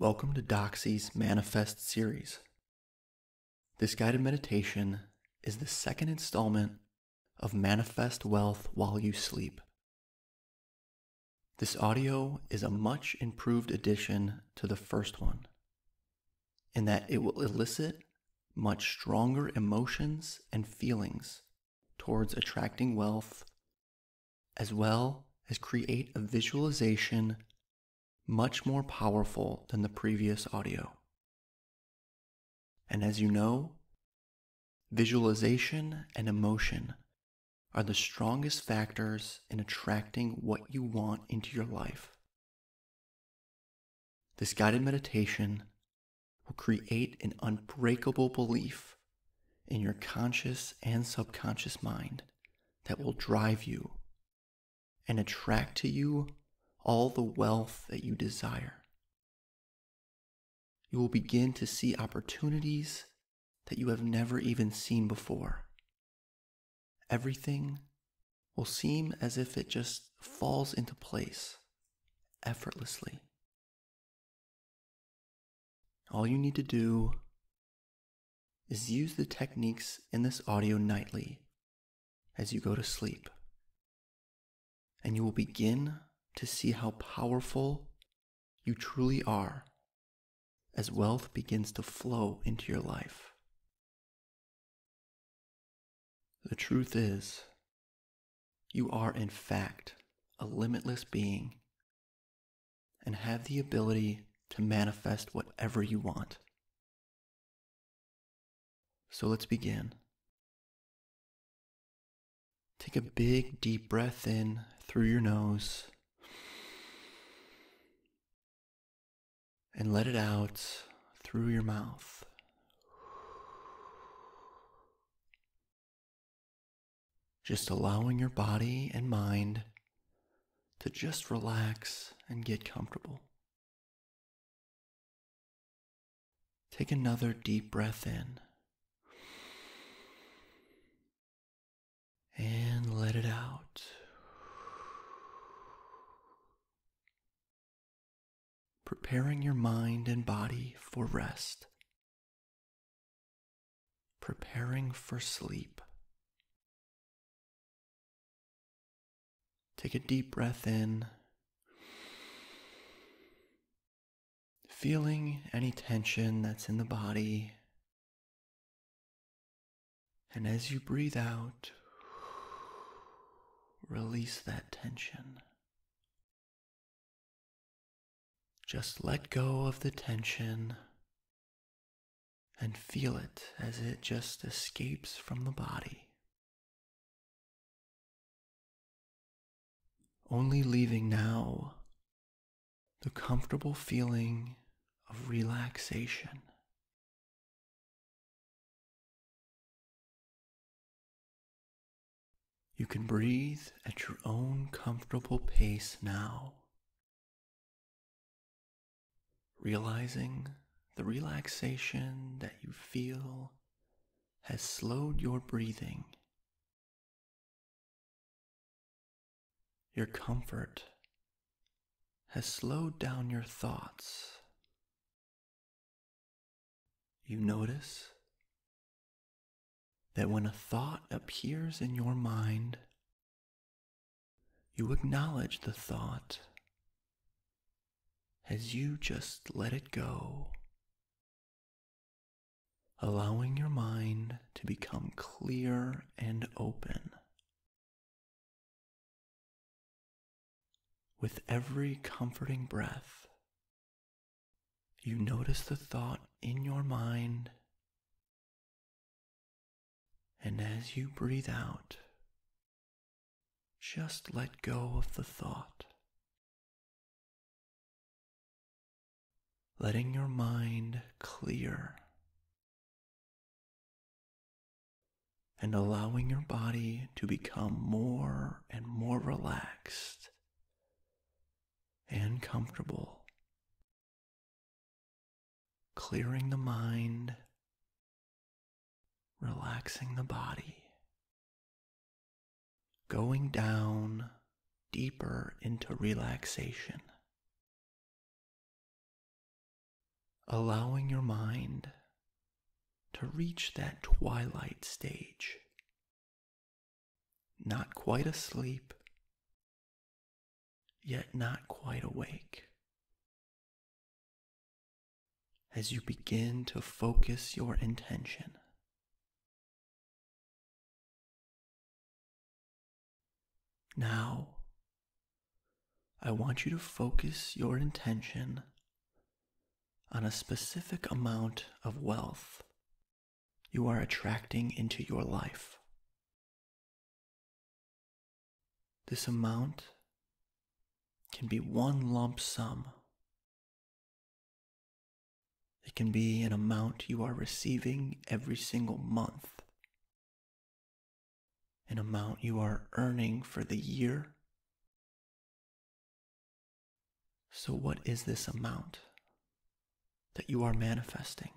Welcome to Doxy's Manifest series. This guided meditation is the second installment of Manifest Wealth While You Sleep. This audio is a much improved addition to the first one, in that it will elicit much stronger emotions and feelings towards attracting wealth, as well as create a visualization much more powerful than the previous audio. And as you know, visualization and emotion are the strongest factors in attracting what you want into your life. This guided meditation will create an unbreakable belief in your conscious and subconscious mind that will drive you and attract to you all the wealth that you desire. You will begin to see opportunities that you have never even seen before. Everything will seem as if it just falls into place effortlessly. All you need to do is use the techniques in this audio nightly as you go to sleep, and you will begin to see how powerful you truly are as wealth begins to flow into your life. The truth is, you are in fact a limitless being and have the ability to manifest whatever you want. So let's begin. Take a big, deep breath in through your nose and let it out through your mouth. Just allowing your body and mind to just relax and get comfortable. Take another deep breath in and let it out. preparing your mind and body for rest, preparing for sleep. Take a deep breath in, feeling any tension that's in the body. And as you breathe out, release that tension. Just let go of the tension and feel it as it just escapes from the body. Only leaving now the comfortable feeling of relaxation. You can breathe at your own comfortable pace now realizing the relaxation that you feel has slowed your breathing. Your comfort has slowed down your thoughts. You notice that when a thought appears in your mind, you acknowledge the thought as you just let it go, allowing your mind to become clear and open. With every comforting breath, you notice the thought in your mind, and as you breathe out, just let go of the thought. letting your mind clear and allowing your body to become more and more relaxed and comfortable, clearing the mind, relaxing the body, going down deeper into relaxation. allowing your mind to reach that twilight stage. Not quite asleep, yet not quite awake. As you begin to focus your intention. Now, I want you to focus your intention on a specific amount of wealth you are attracting into your life. This amount can be one lump sum. It can be an amount you are receiving every single month, an amount you are earning for the year. So, what is this amount? that you are manifesting.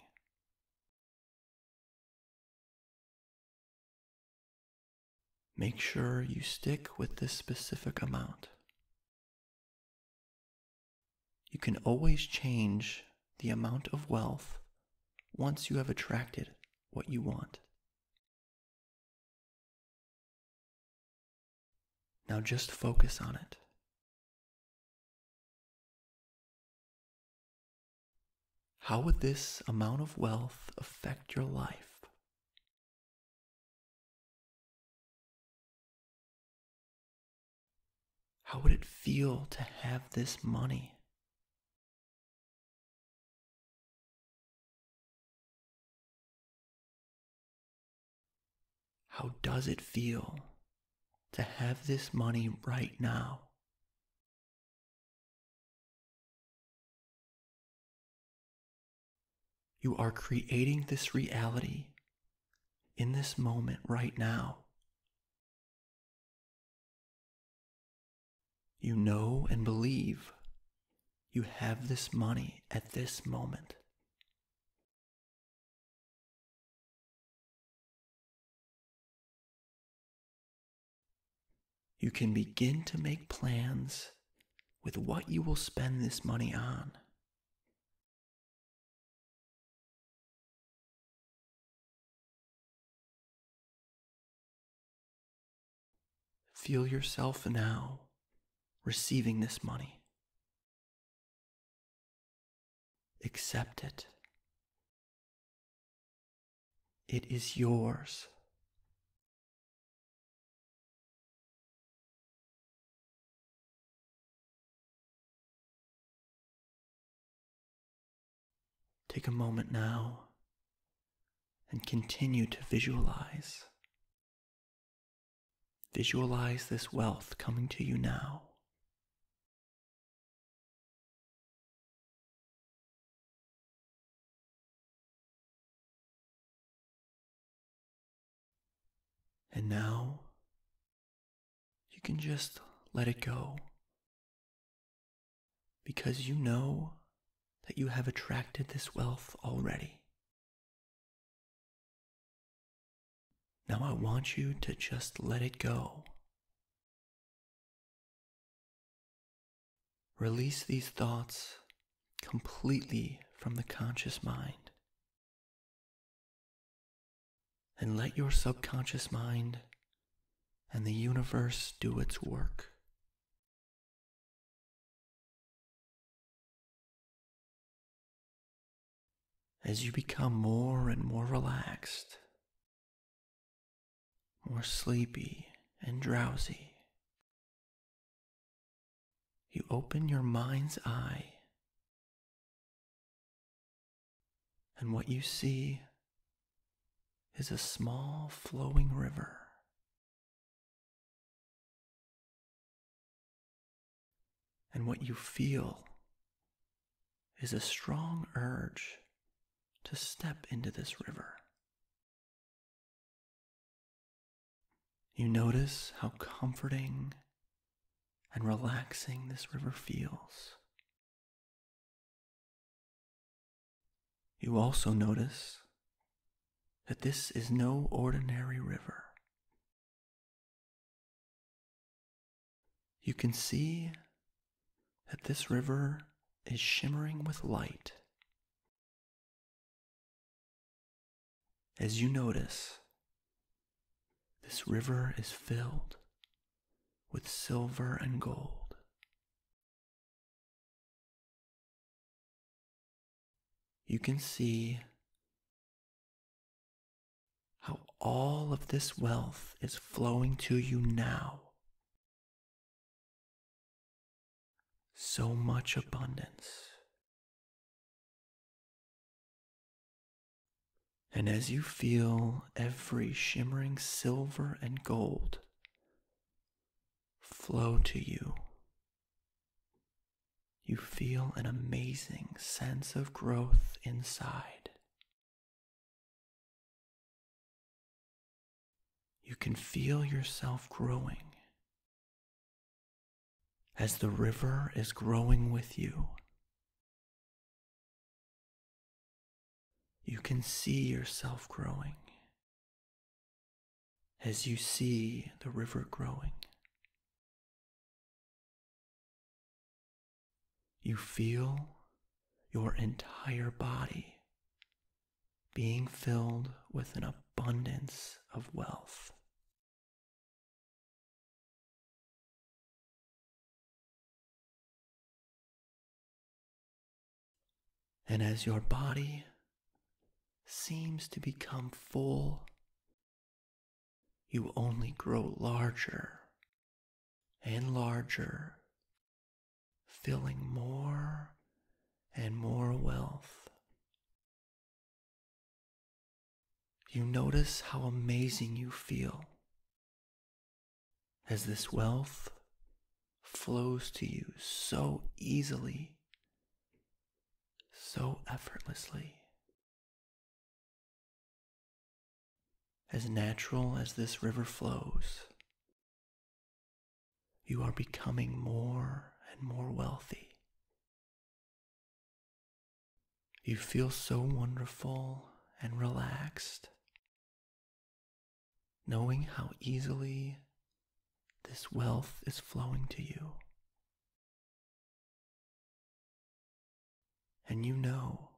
Make sure you stick with this specific amount. You can always change the amount of wealth once you have attracted what you want. Now just focus on it. How would this amount of wealth affect your life? How would it feel to have this money? How does it feel to have this money right now? You are creating this reality in this moment right now. You know and believe you have this money at this moment. You can begin to make plans with what you will spend this money on. Feel yourself now receiving this money. Accept it. It is yours. Take a moment now and continue to visualize Visualize this wealth coming to you now. And now you can just let it go because you know that you have attracted this wealth already. Now I want you to just let it go. Release these thoughts completely from the conscious mind and let your subconscious mind and the universe do its work. As you become more and more relaxed, or sleepy and drowsy. You open your mind's eye, and what you see is a small flowing river. And what you feel is a strong urge to step into this river. You notice how comforting and relaxing this river feels. You also notice that this is no ordinary river. You can see that this river is shimmering with light. As you notice this river is filled with silver and gold. You can see how all of this wealth is flowing to you now. So much abundance. And as you feel every shimmering silver and gold flow to you, you feel an amazing sense of growth inside. You can feel yourself growing as the river is growing with you. you can see yourself growing as you see the river growing. You feel your entire body being filled with an abundance of wealth. And as your body seems to become full, you only grow larger and larger, filling more and more wealth. You notice how amazing you feel as this wealth flows to you so easily, so effortlessly. as natural as this river flows. You are becoming more and more wealthy. You feel so wonderful and relaxed, knowing how easily this wealth is flowing to you. And you know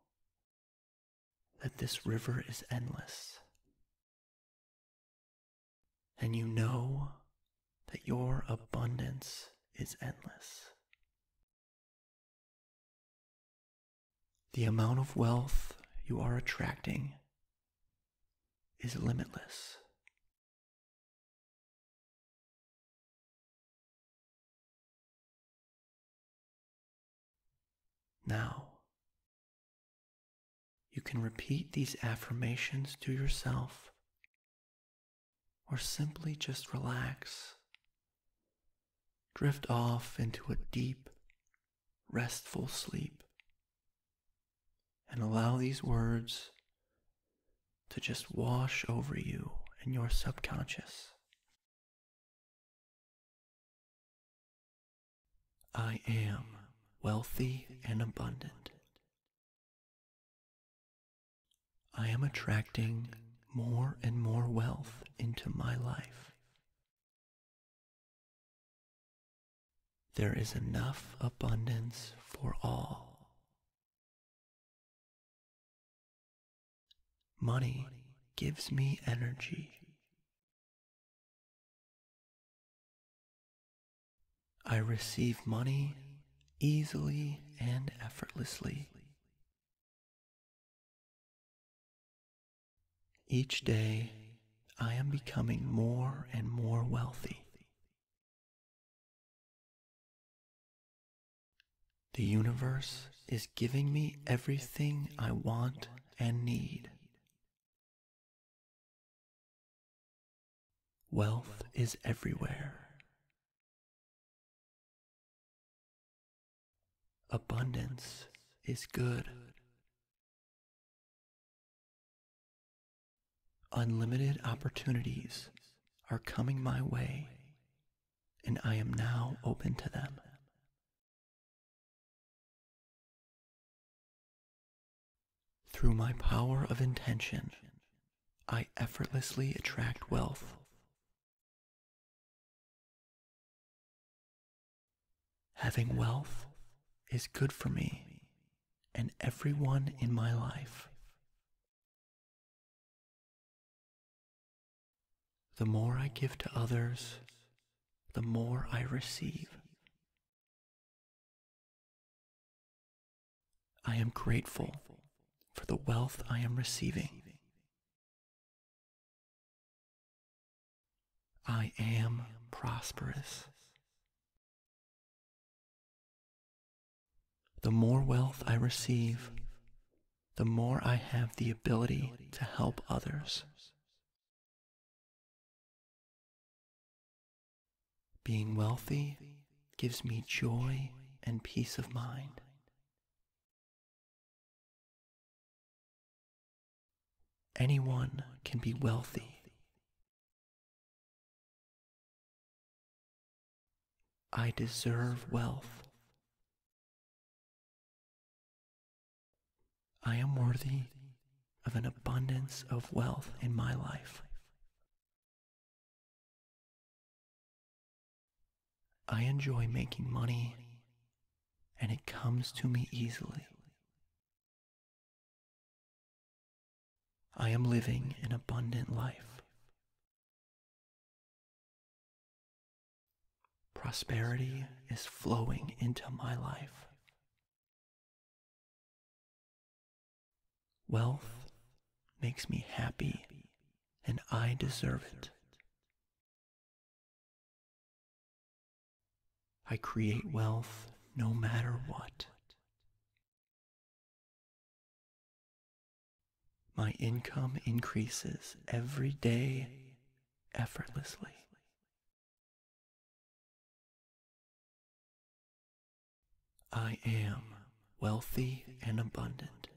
that this river is endless and you know that your abundance is endless. The amount of wealth you are attracting is limitless. Now, you can repeat these affirmations to yourself or simply just relax. Drift off into a deep, restful sleep and allow these words to just wash over you and your subconscious. I am wealthy and abundant. I am attracting more and more wealth into my life. There is enough abundance for all. Money gives me energy. I receive money easily and effortlessly. Each day, I am becoming more and more wealthy. The universe is giving me everything I want and need. Wealth is everywhere. Abundance is good. Unlimited opportunities are coming my way, and I am now open to them. Through my power of intention, I effortlessly attract wealth. Having wealth is good for me and everyone in my life. The more I give to others, the more I receive. I am grateful for the wealth I am receiving. I am prosperous. The more wealth I receive, the more I have the ability to help others. Being wealthy gives me joy and peace of mind. Anyone can be wealthy. I deserve wealth. I am worthy of an abundance of wealth in my life. I enjoy making money, and it comes to me easily. I am living an abundant life. Prosperity is flowing into my life. Wealth makes me happy, and I deserve it. I create wealth no matter what. My income increases every day effortlessly. I am wealthy and abundant.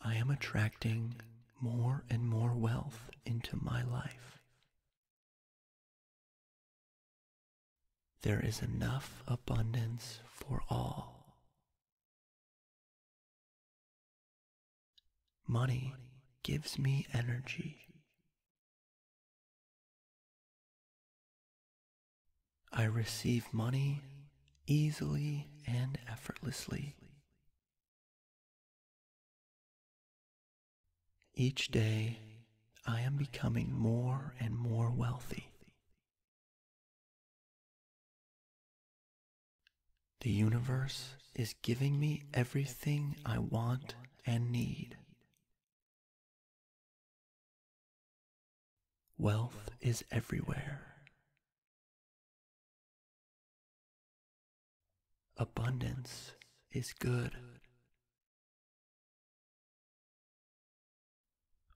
I am attracting more and more wealth into my life. there is enough abundance for all. Money gives me energy. I receive money easily and effortlessly. Each day, I am becoming more and more wealthy. The universe is giving me everything I want and need. Wealth is everywhere. Abundance is good.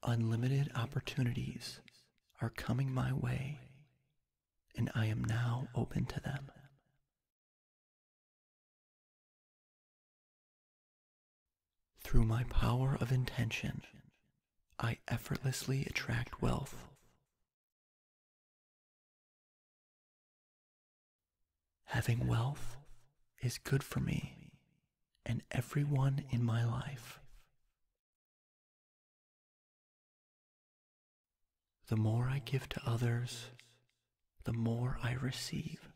Unlimited opportunities are coming my way, and I am now open to them. Through my power of intention, I effortlessly attract wealth. Having wealth is good for me and everyone in my life. The more I give to others, the more I receive.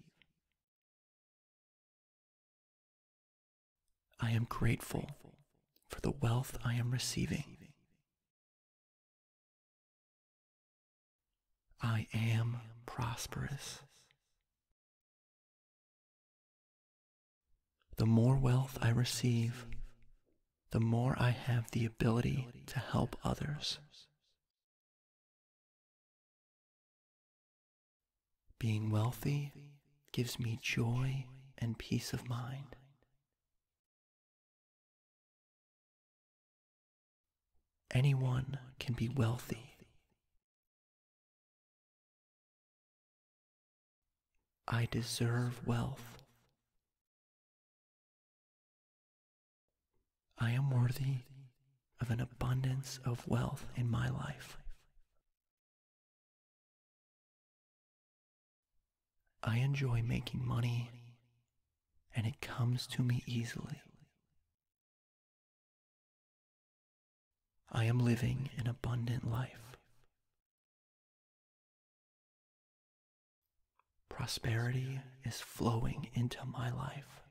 I am grateful for the wealth I am receiving. I am prosperous. The more wealth I receive, the more I have the ability to help others. Being wealthy gives me joy and peace of mind. anyone can be wealthy. I deserve wealth. I am worthy of an abundance of wealth in my life. I enjoy making money and it comes to me easily. I am living an abundant life. Prosperity is flowing into my life.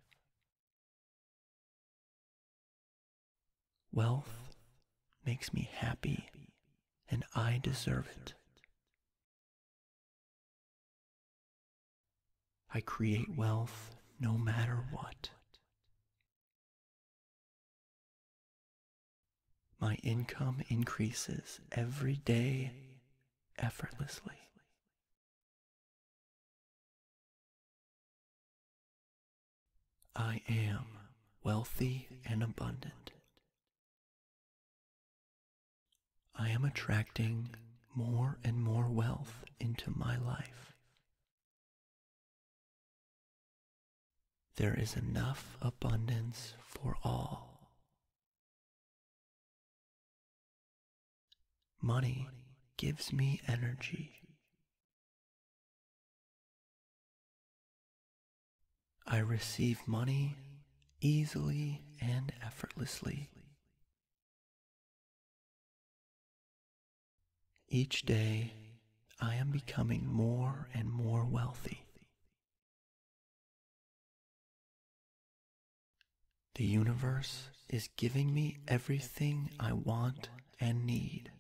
Wealth makes me happy, and I deserve it. I create wealth no matter what. My income increases every day effortlessly. I am wealthy and abundant. I am attracting more and more wealth into my life. There is enough abundance for all. Money gives me energy. I receive money easily and effortlessly. Each day, I am becoming more and more wealthy. The universe is giving me everything I want and need.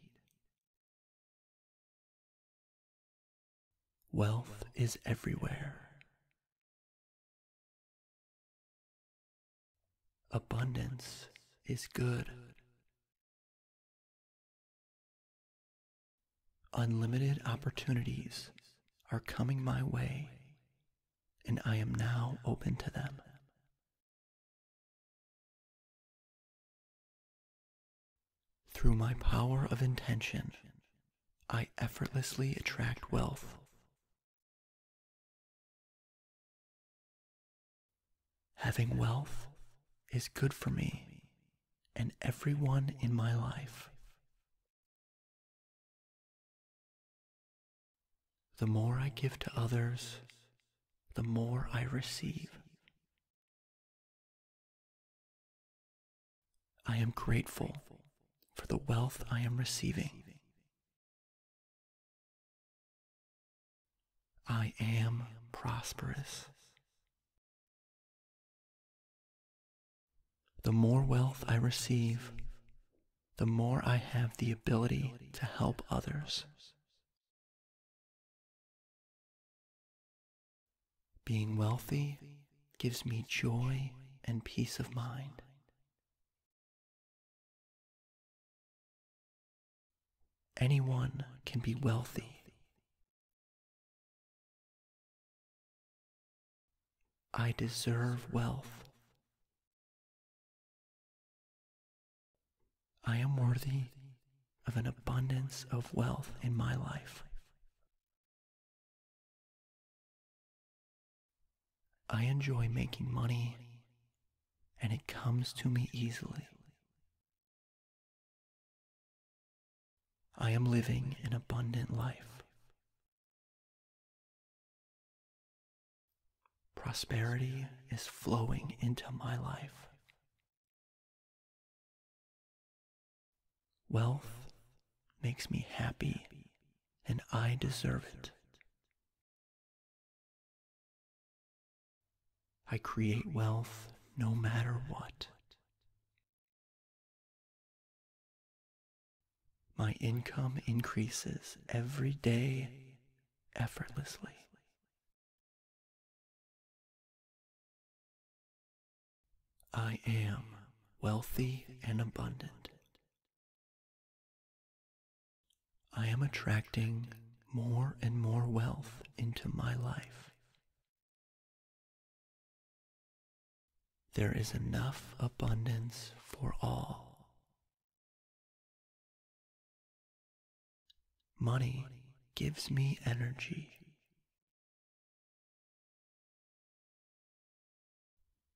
Wealth is everywhere. Abundance is good. Unlimited opportunities are coming my way, and I am now open to them. Through my power of intention, I effortlessly attract wealth Having wealth is good for me and everyone in my life. The more I give to others, the more I receive. I am grateful for the wealth I am receiving. I am prosperous. The more wealth I receive, the more I have the ability to help others. Being wealthy gives me joy and peace of mind. Anyone can be wealthy. I deserve wealth. I am worthy of an abundance of wealth in my life. I enjoy making money and it comes to me easily. I am living an abundant life. Prosperity is flowing into my life. Wealth makes me happy, and I deserve it. I create wealth no matter what. My income increases every day effortlessly. I am wealthy and abundant. I am attracting more and more wealth into my life. There is enough abundance for all. Money gives me energy.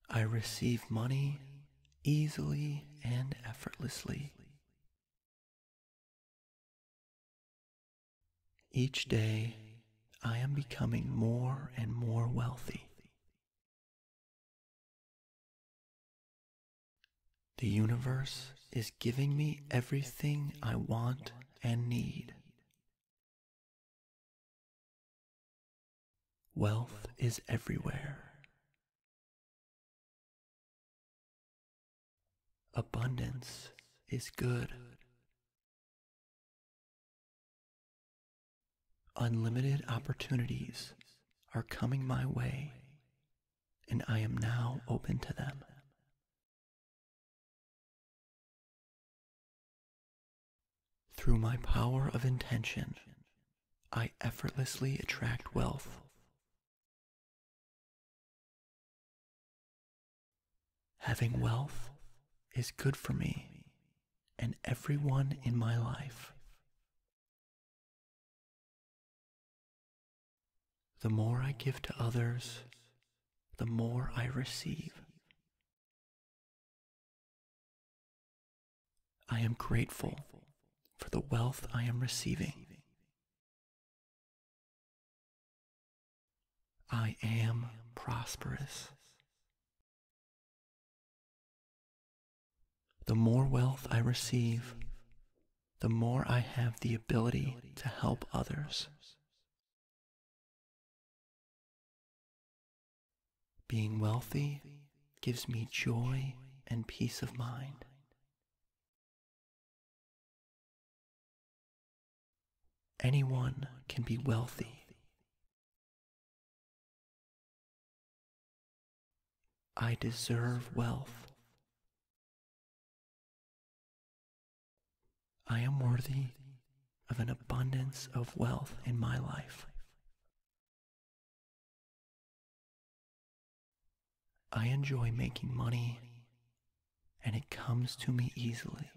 I receive money easily and effortlessly. Each day, I am becoming more and more wealthy. The universe is giving me everything I want and need. Wealth is everywhere. Abundance is good. Unlimited opportunities are coming my way, and I am now open to them. Through my power of intention, I effortlessly attract wealth. Having wealth is good for me and everyone in my life. The more I give to others, the more I receive. I am grateful for the wealth I am receiving. I am prosperous. The more wealth I receive, the more I have the ability to help others. Being wealthy gives me joy and peace of mind. Anyone can be wealthy. I deserve wealth. I am worthy of an abundance of wealth in my life. I enjoy making money and it comes to me easily.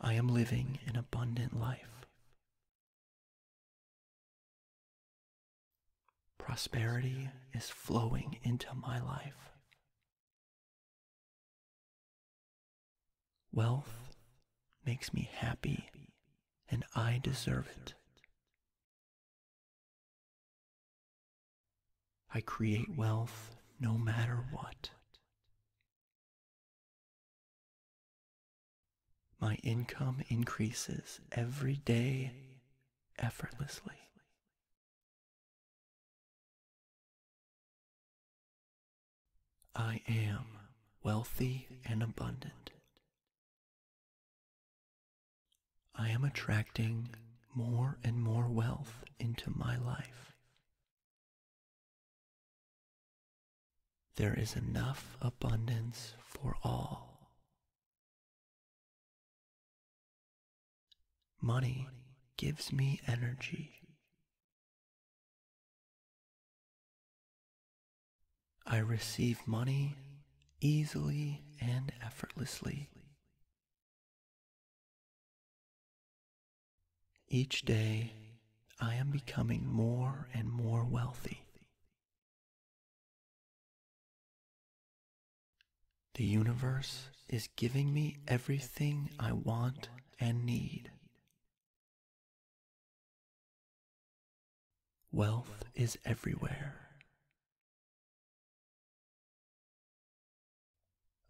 I am living an abundant life. Prosperity is flowing into my life. Wealth makes me happy, and I deserve it. I create wealth no matter what. My income increases every day effortlessly. I am wealthy and abundant. I am attracting more and more wealth into my life. there is enough abundance for all. Money gives me energy. I receive money easily and effortlessly. Each day, I am becoming more and more wealthy. The universe is giving me everything I want and need. Wealth is everywhere.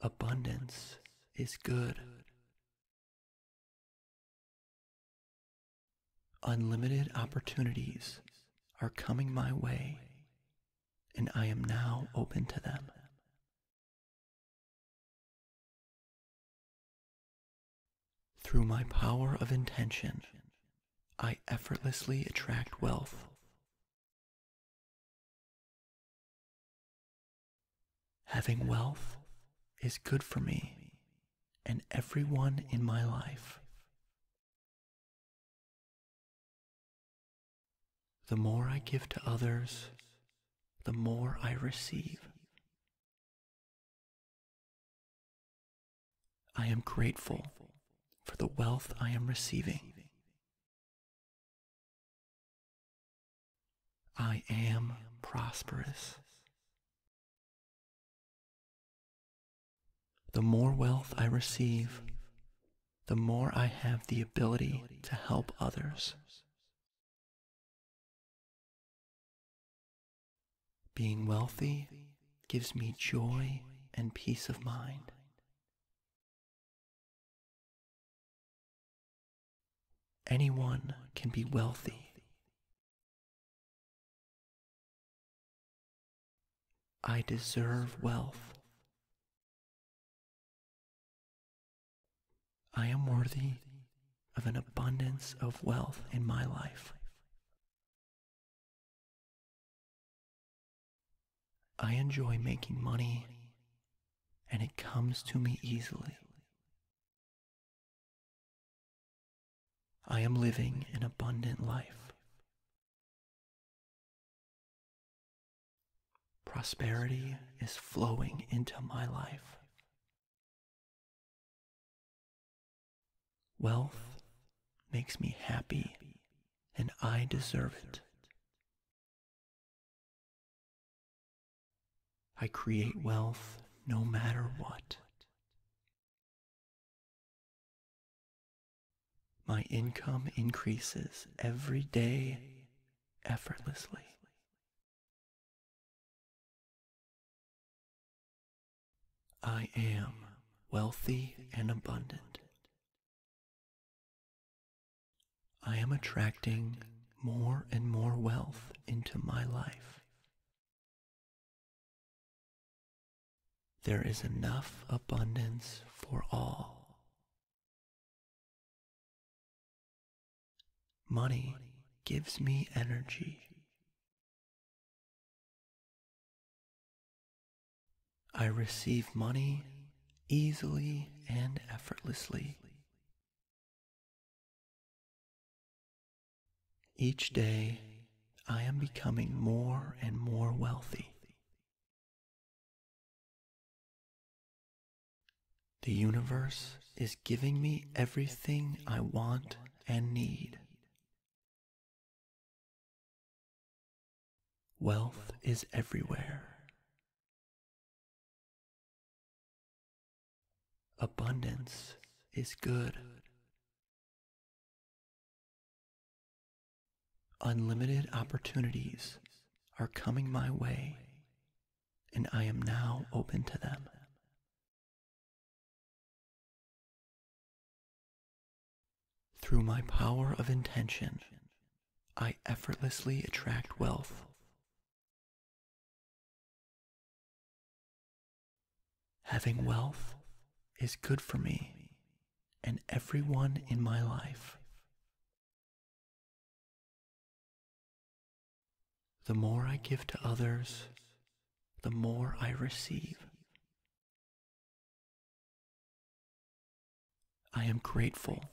Abundance is good. Unlimited opportunities are coming my way, and I am now open to them. Through my power of intention, I effortlessly attract wealth. Having wealth is good for me and everyone in my life. The more I give to others, the more I receive. I am grateful for the wealth I am receiving. I am prosperous. The more wealth I receive, the more I have the ability to help others. Being wealthy gives me joy and peace of mind. anyone can be wealthy. I deserve wealth. I am worthy of an abundance of wealth in my life. I enjoy making money and it comes to me easily. I am living an abundant life. Prosperity is flowing into my life. Wealth makes me happy, and I deserve it. I create wealth no matter what. My income increases every day effortlessly. I am wealthy and abundant. I am attracting more and more wealth into my life. There is enough abundance for all. Money gives me energy. I receive money easily and effortlessly. Each day, I am becoming more and more wealthy. The universe is giving me everything I want and need. Wealth is everywhere. Abundance is good. Unlimited opportunities are coming my way, and I am now open to them. Through my power of intention, I effortlessly attract wealth Having wealth is good for me and everyone in my life. The more I give to others, the more I receive. I am grateful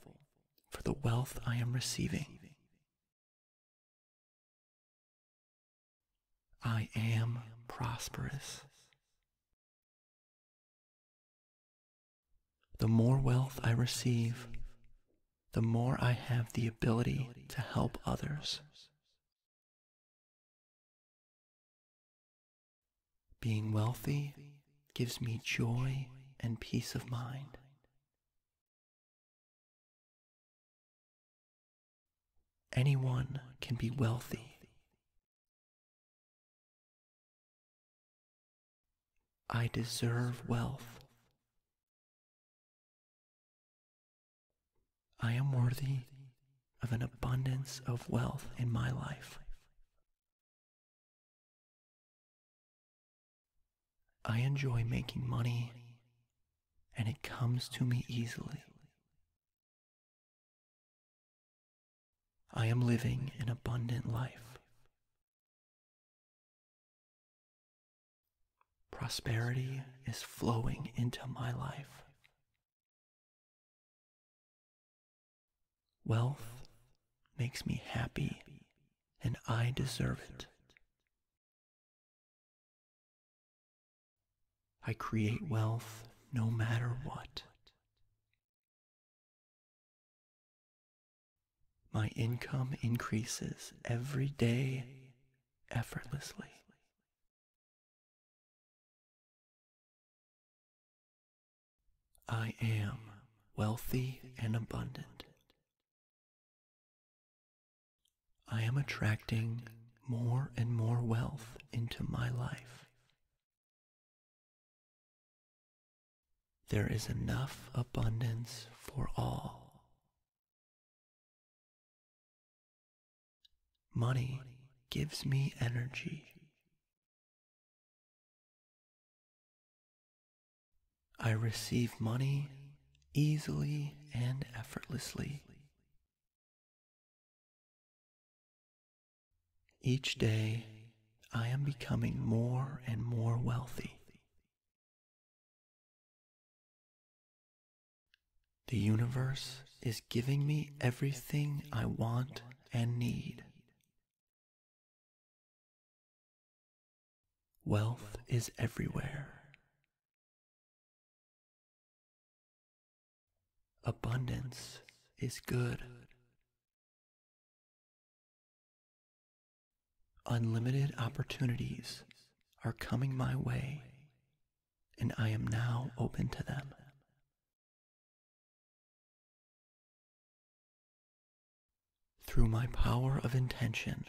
for the wealth I am receiving. I am prosperous. The more wealth I receive, the more I have the ability to help others. Being wealthy gives me joy and peace of mind. Anyone can be wealthy. I deserve wealth. I am worthy of an abundance of wealth in my life. I enjoy making money and it comes to me easily. I am living an abundant life. Prosperity is flowing into my life. Wealth makes me happy, and I deserve it. I create wealth no matter what. My income increases every day effortlessly. I am wealthy and abundant. I am attracting more and more wealth into my life. There is enough abundance for all. Money gives me energy. I receive money easily and effortlessly. Each day, I am becoming more and more wealthy. The universe is giving me everything I want and need. Wealth is everywhere. Abundance is good. Unlimited opportunities are coming my way, and I am now open to them. Through my power of intention,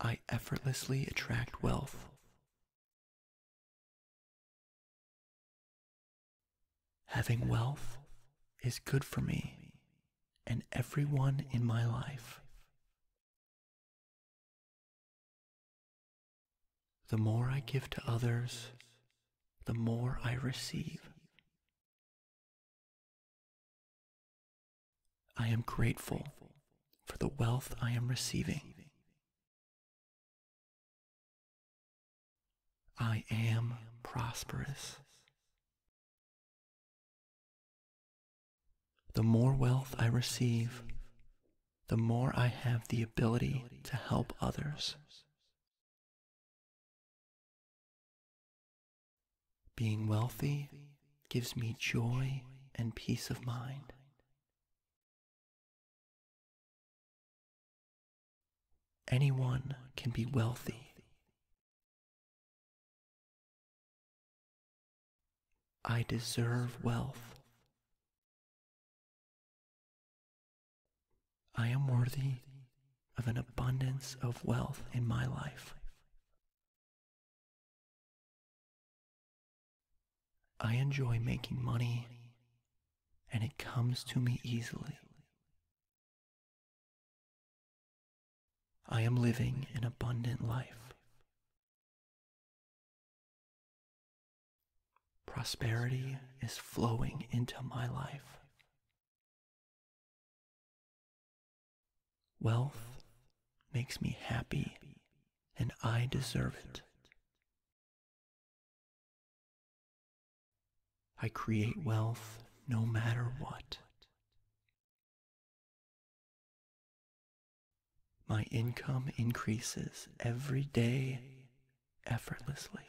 I effortlessly attract wealth. Having wealth is good for me and everyone in my life. The more I give to others, the more I receive. I am grateful for the wealth I am receiving. I am prosperous. The more wealth I receive, the more I have the ability to help others. Being wealthy gives me joy and peace of mind. Anyone can be wealthy. I deserve wealth. I am worthy of an abundance of wealth in my life. I enjoy making money, and it comes to me easily. I am living an abundant life. Prosperity is flowing into my life. Wealth makes me happy, and I deserve it. I create wealth no matter what. My income increases every day effortlessly.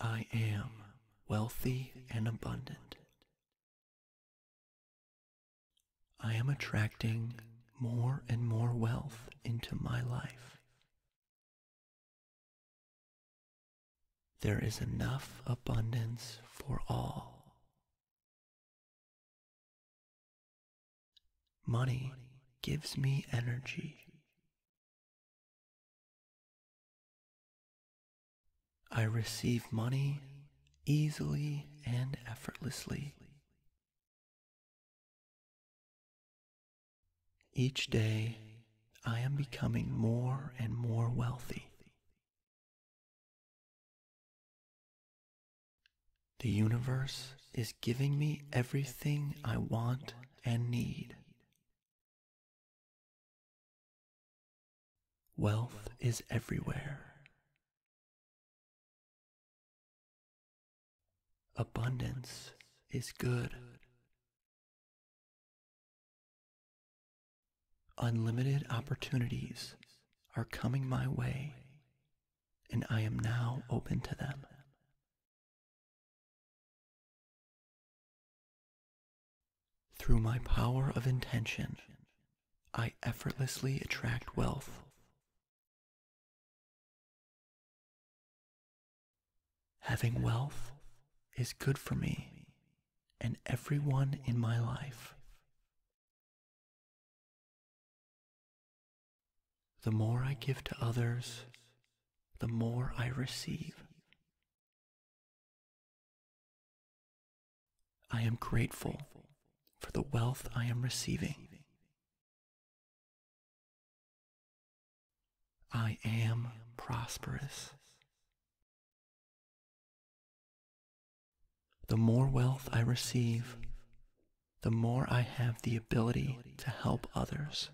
I am wealthy and abundant. I am attracting more and more wealth into my life. there is enough abundance for all. Money gives me energy. I receive money easily and effortlessly. Each day, I am becoming more and more wealthy. The universe is giving me everything I want and need. Wealth is everywhere. Abundance is good. Unlimited opportunities are coming my way, and I am now open to them. Through my power of intention, I effortlessly attract wealth. Having wealth is good for me and everyone in my life. The more I give to others, the more I receive. I am grateful for the wealth I am receiving. I am prosperous. The more wealth I receive, the more I have the ability to help others.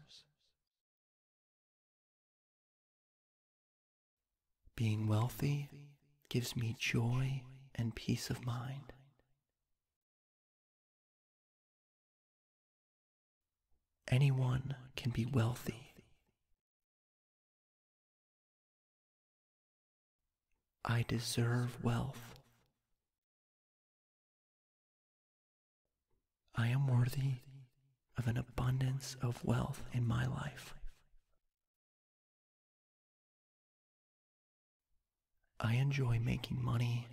Being wealthy gives me joy and peace of mind. anyone can be wealthy. I deserve wealth. I am worthy of an abundance of wealth in my life. I enjoy making money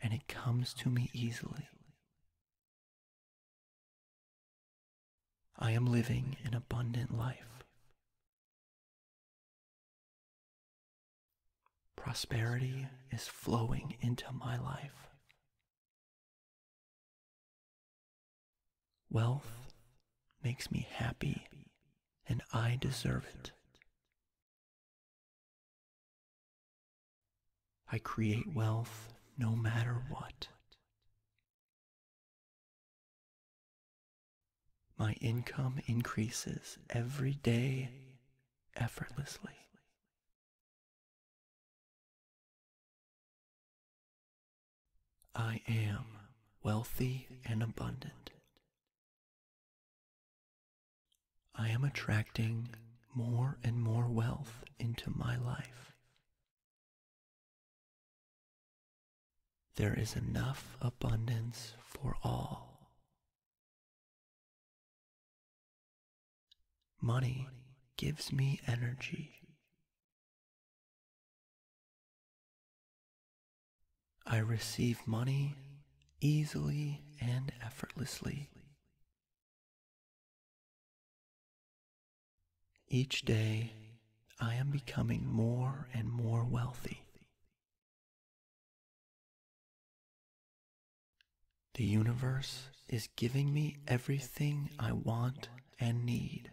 and it comes to me easily. I am living an abundant life. Prosperity is flowing into my life. Wealth makes me happy, and I deserve it. I create wealth no matter what. My income increases every day effortlessly. I am wealthy and abundant. I am attracting more and more wealth into my life. There is enough abundance for all. Money gives me energy. I receive money easily and effortlessly. Each day, I am becoming more and more wealthy. The universe is giving me everything I want and need.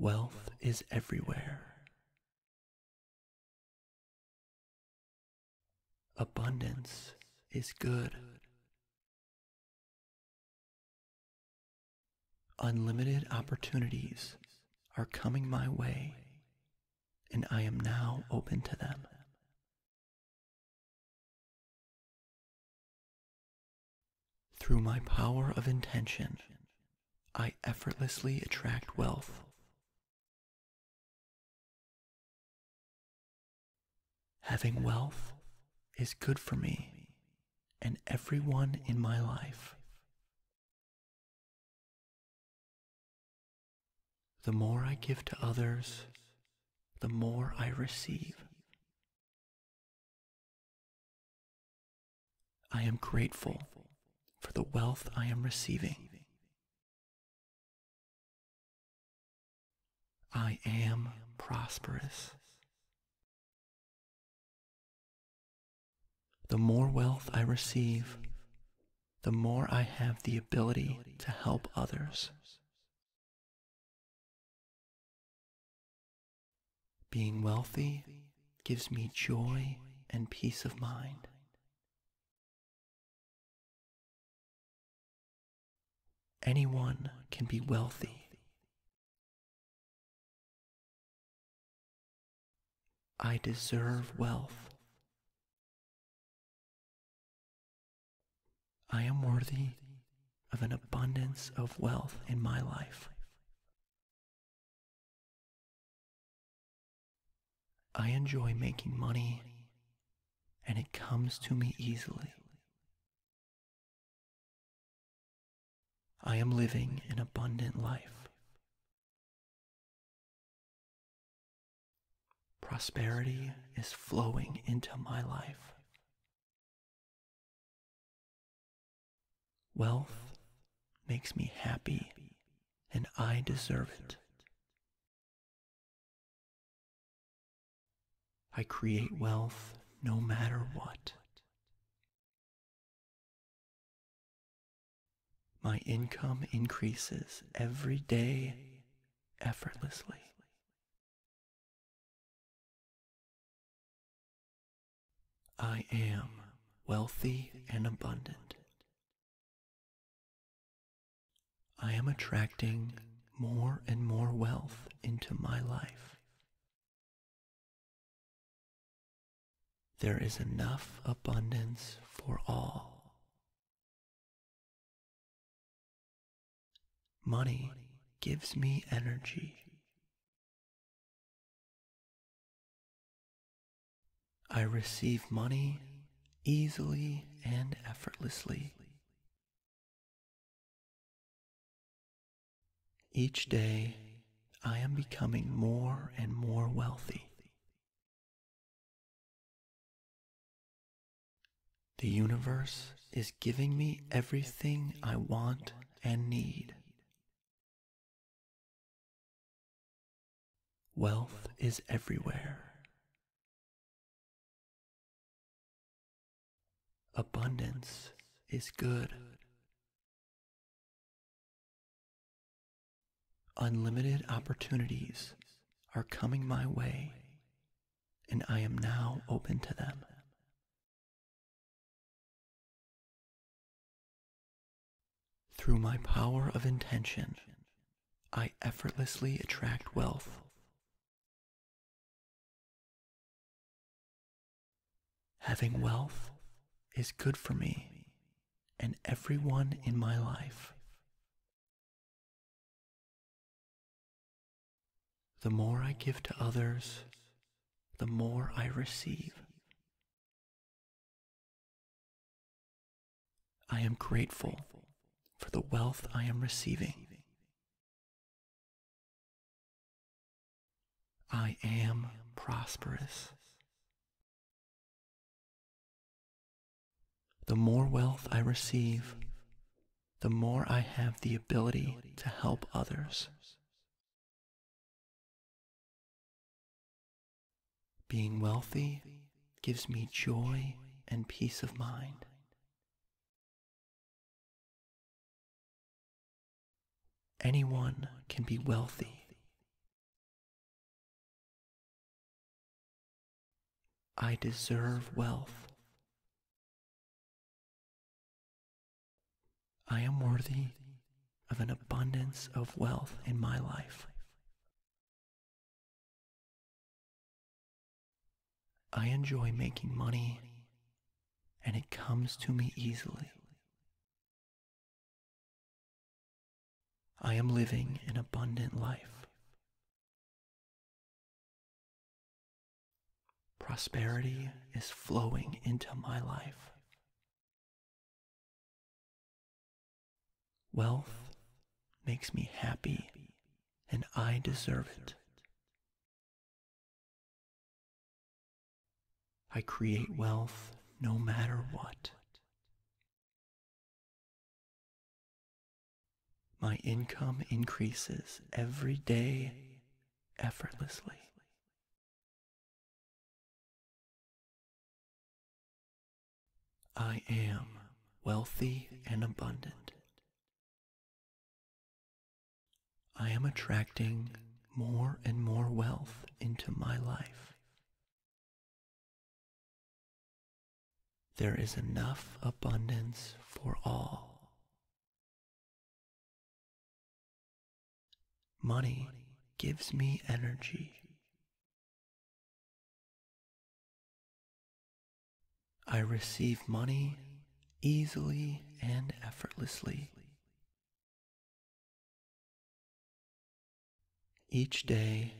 Wealth is everywhere. Abundance is good. Unlimited opportunities are coming my way, and I am now open to them. Through my power of intention, I effortlessly attract wealth Having wealth is good for me and everyone in my life. The more I give to others, the more I receive. I am grateful for the wealth I am receiving. I am prosperous. The more wealth I receive, the more I have the ability to help others. Being wealthy gives me joy and peace of mind. Anyone can be wealthy. I deserve wealth. I am worthy of an abundance of wealth in my life. I enjoy making money and it comes to me easily. I am living an abundant life. Prosperity is flowing into my life. Wealth makes me happy, and I deserve it. I create wealth no matter what. My income increases every day effortlessly. I am wealthy and abundant. I am attracting more and more wealth into my life. There is enough abundance for all. Money gives me energy. I receive money easily and effortlessly. Each day, I am becoming more and more wealthy. The universe is giving me everything I want and need. Wealth is everywhere. Abundance is good. Unlimited opportunities are coming my way, and I am now open to them. Through my power of intention, I effortlessly attract wealth. Having wealth is good for me and everyone in my life. The more I give to others, the more I receive. I am grateful for the wealth I am receiving. I am prosperous. The more wealth I receive, the more I have the ability to help others. Being wealthy gives me joy and peace of mind. Anyone can be wealthy. I deserve wealth. I am worthy of an abundance of wealth in my life. I enjoy making money and it comes to me easily. I am living an abundant life. Prosperity is flowing into my life. Wealth makes me happy, and I deserve it. I create wealth no matter what. My income increases every day effortlessly. I am wealthy and abundant. I am attracting more and more wealth into my life. there is enough abundance for all. Money gives me energy. I receive money easily and effortlessly. Each day,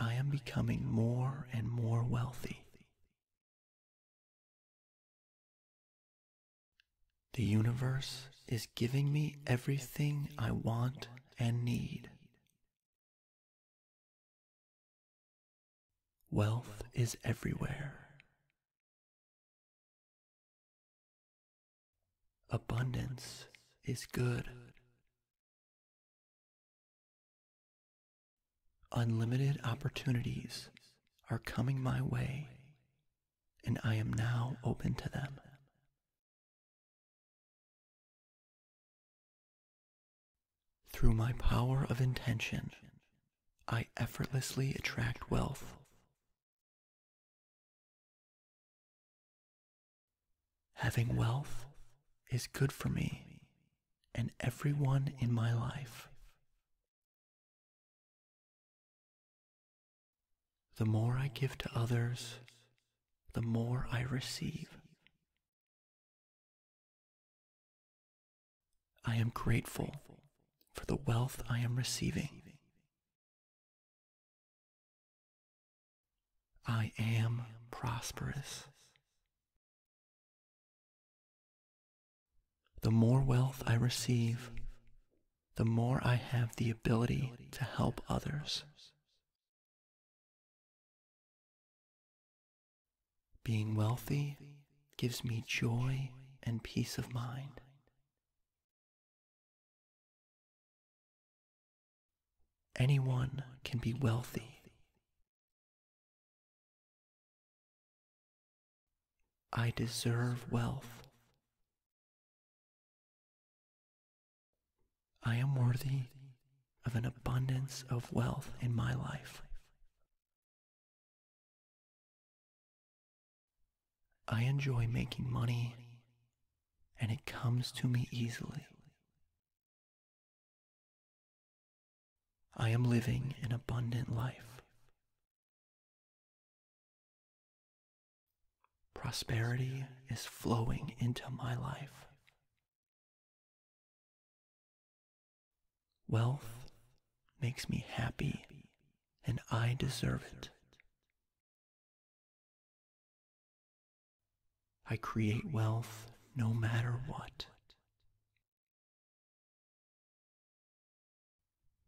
I am becoming more and more wealthy. The universe is giving me everything I want and need. Wealth is everywhere. Abundance is good. Unlimited opportunities are coming my way, and I am now open to them. Through my power of intention, I effortlessly attract wealth. Having wealth is good for me and everyone in my life. The more I give to others, the more I receive. I am grateful for the wealth I am receiving. I am prosperous. The more wealth I receive, the more I have the ability to help others. Being wealthy gives me joy and peace of mind. anyone can be wealthy. I deserve wealth. I am worthy of an abundance of wealth in my life. I enjoy making money and it comes to me easily. I am living an abundant life. Prosperity is flowing into my life. Wealth makes me happy, and I deserve it. I create wealth no matter what.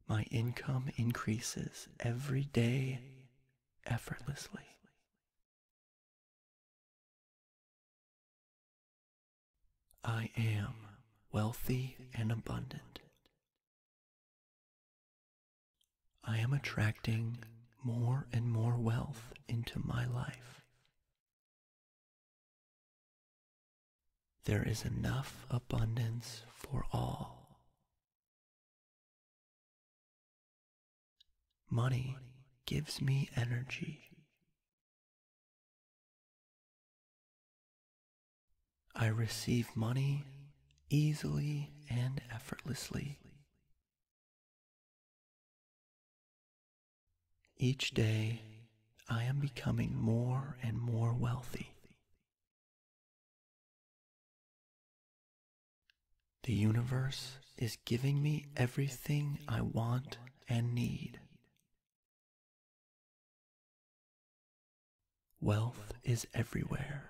My income increases every day effortlessly. I am wealthy and abundant. I am attracting more and more wealth into my life. There is enough abundance for all. Money gives me energy. I receive money easily and effortlessly. Each day, I am becoming more and more wealthy. The universe is giving me everything I want and need. Wealth is everywhere.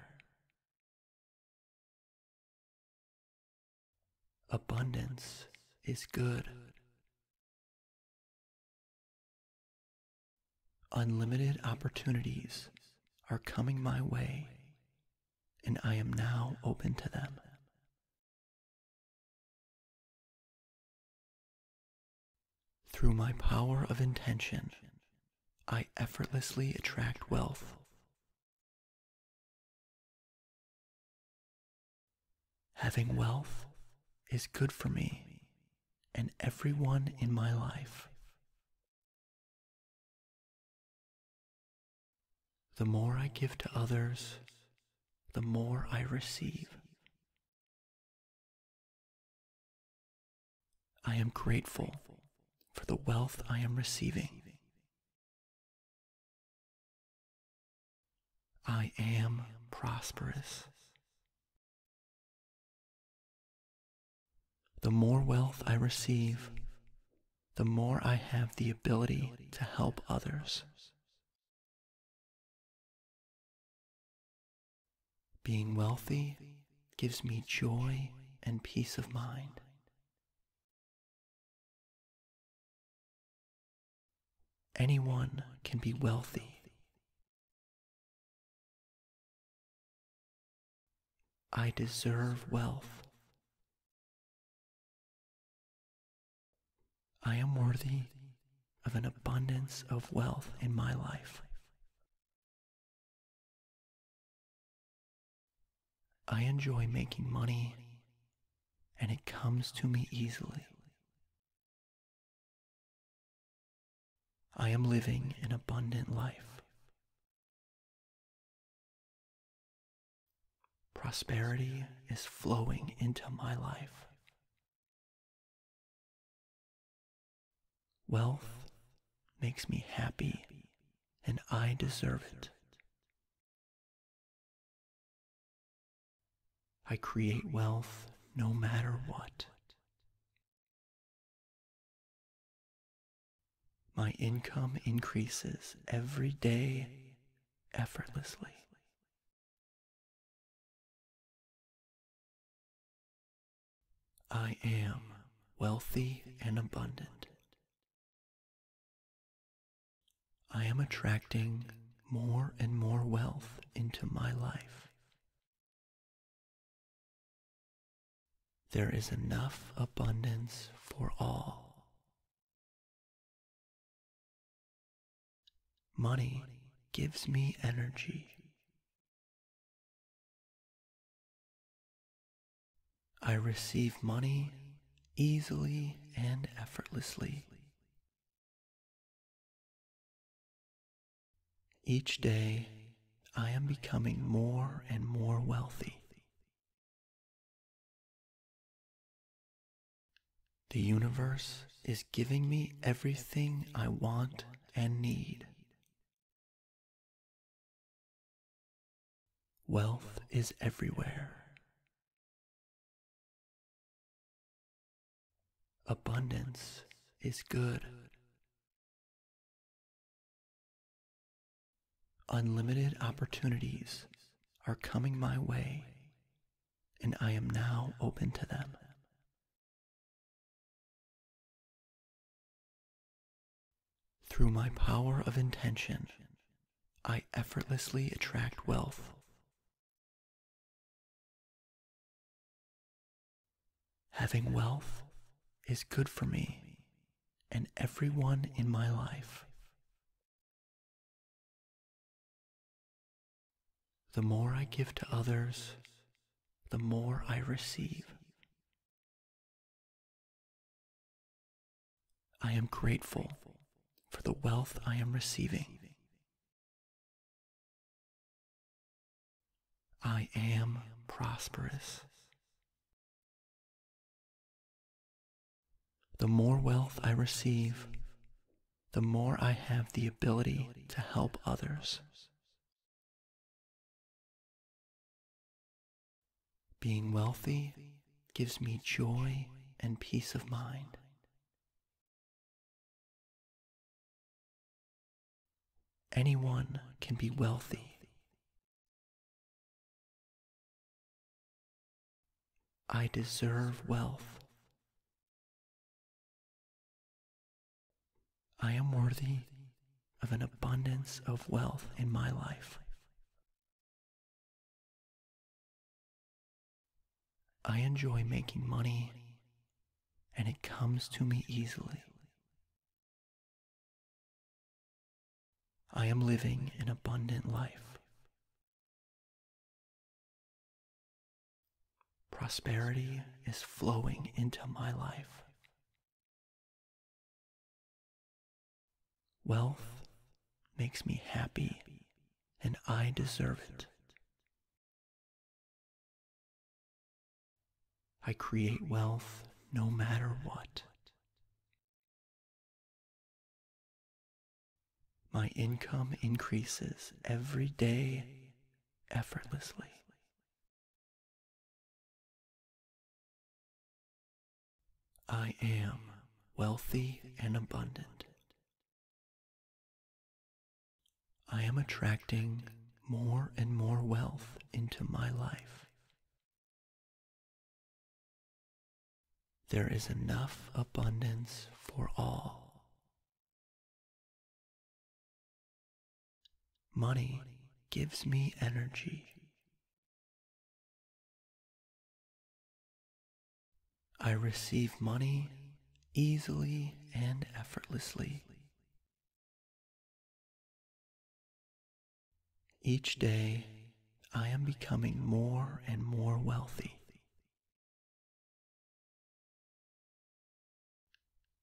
Abundance is good. Unlimited opportunities are coming my way, and I am now open to them. Through my power of intention, I effortlessly attract wealth Having wealth is good for me and everyone in my life. The more I give to others, the more I receive. I am grateful for the wealth I am receiving. I am prosperous. the more wealth I receive, the more I have the ability to help others. Being wealthy gives me joy and peace of mind. Anyone can be wealthy. I deserve wealth. I am worthy of an abundance of wealth in my life. I enjoy making money and it comes to me easily. I am living an abundant life. Prosperity is flowing into my life. Wealth makes me happy, and I deserve it. I create wealth no matter what. My income increases every day effortlessly. I am wealthy and abundant. I am attracting more and more wealth into my life. There is enough abundance for all. Money gives me energy. I receive money easily and effortlessly. Each day, I am becoming more and more wealthy. The universe is giving me everything I want and need. Wealth is everywhere. Abundance is good. Unlimited opportunities are coming my way, and I am now open to them. Through my power of intention, I effortlessly attract wealth. Having wealth is good for me and everyone in my life. The more I give to others, the more I receive. I am grateful for the wealth I am receiving. I am prosperous. The more wealth I receive, the more I have the ability to help others. Being wealthy gives me joy and peace of mind. Anyone can be wealthy. I deserve wealth. I am worthy of an abundance of wealth in my life. I enjoy making money and it comes to me easily. I am living an abundant life. Prosperity is flowing into my life. Wealth makes me happy, and I deserve it. I create wealth no matter what. My income increases every day effortlessly. I am wealthy and abundant. I am attracting more and more wealth into my life. there is enough abundance for all. Money gives me energy. I receive money easily and effortlessly. Each day, I am becoming more and more wealthy.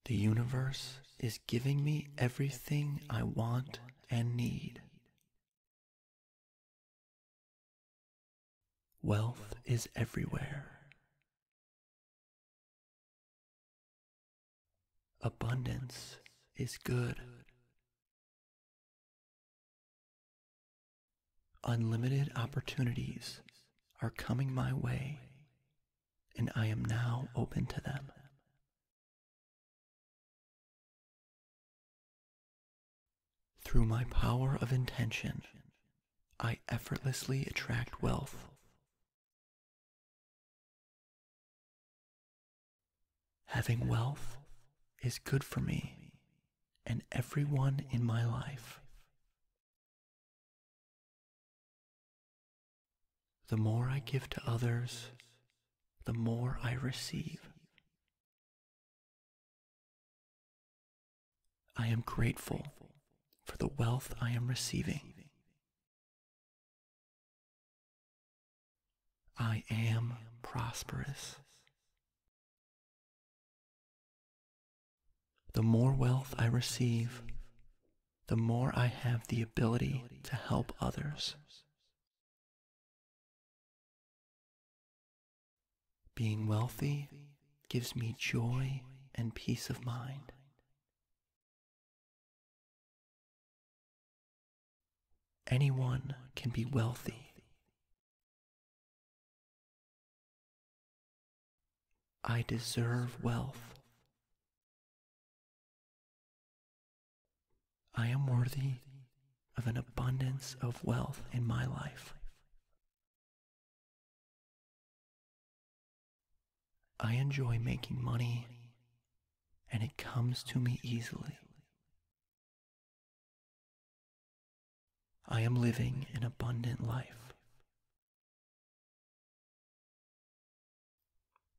The universe is giving me everything I want and need. Wealth is everywhere. Abundance is good. Unlimited opportunities are coming my way, and I am now open to them. Through my power of intention, I effortlessly attract wealth. Having wealth is good for me and everyone in my life. The more I give to others, the more I receive. I am grateful for the wealth I am receiving. I am prosperous. The more wealth I receive, the more I have the ability to help others. Being wealthy gives me joy and peace of mind. anyone can be wealthy. I deserve wealth. I am worthy of an abundance of wealth in my life. I enjoy making money and it comes to me easily. I am living an abundant life.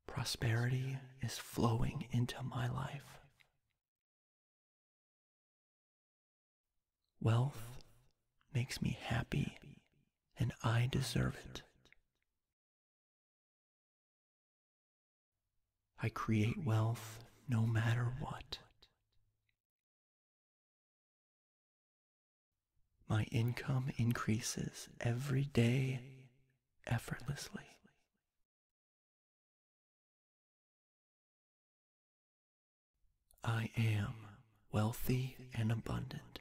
Prosperity is flowing into my life. Wealth makes me happy, and I deserve it. I create wealth no matter what. My income increases every day effortlessly. I am wealthy and abundant.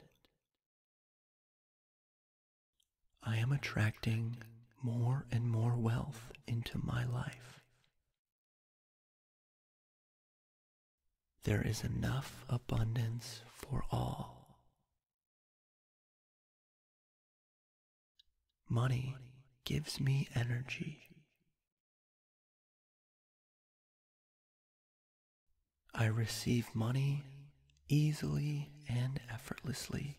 I am attracting more and more wealth into my life. There is enough abundance for all. Money gives me energy. I receive money easily and effortlessly.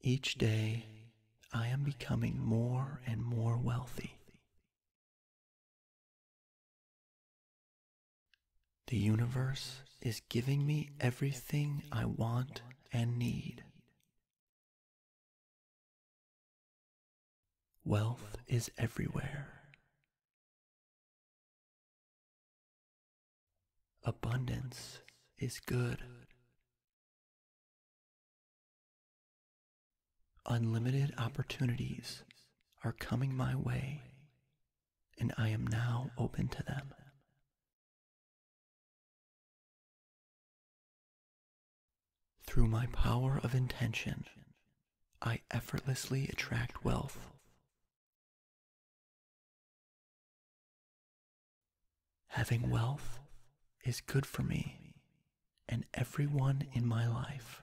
Each day, I am becoming more and more wealthy. The universe is giving me everything I want and need. Wealth is everywhere. Abundance is good. Unlimited opportunities are coming my way, and I am now open to them. Through my power of intention, I effortlessly attract wealth Having wealth is good for me and everyone in my life.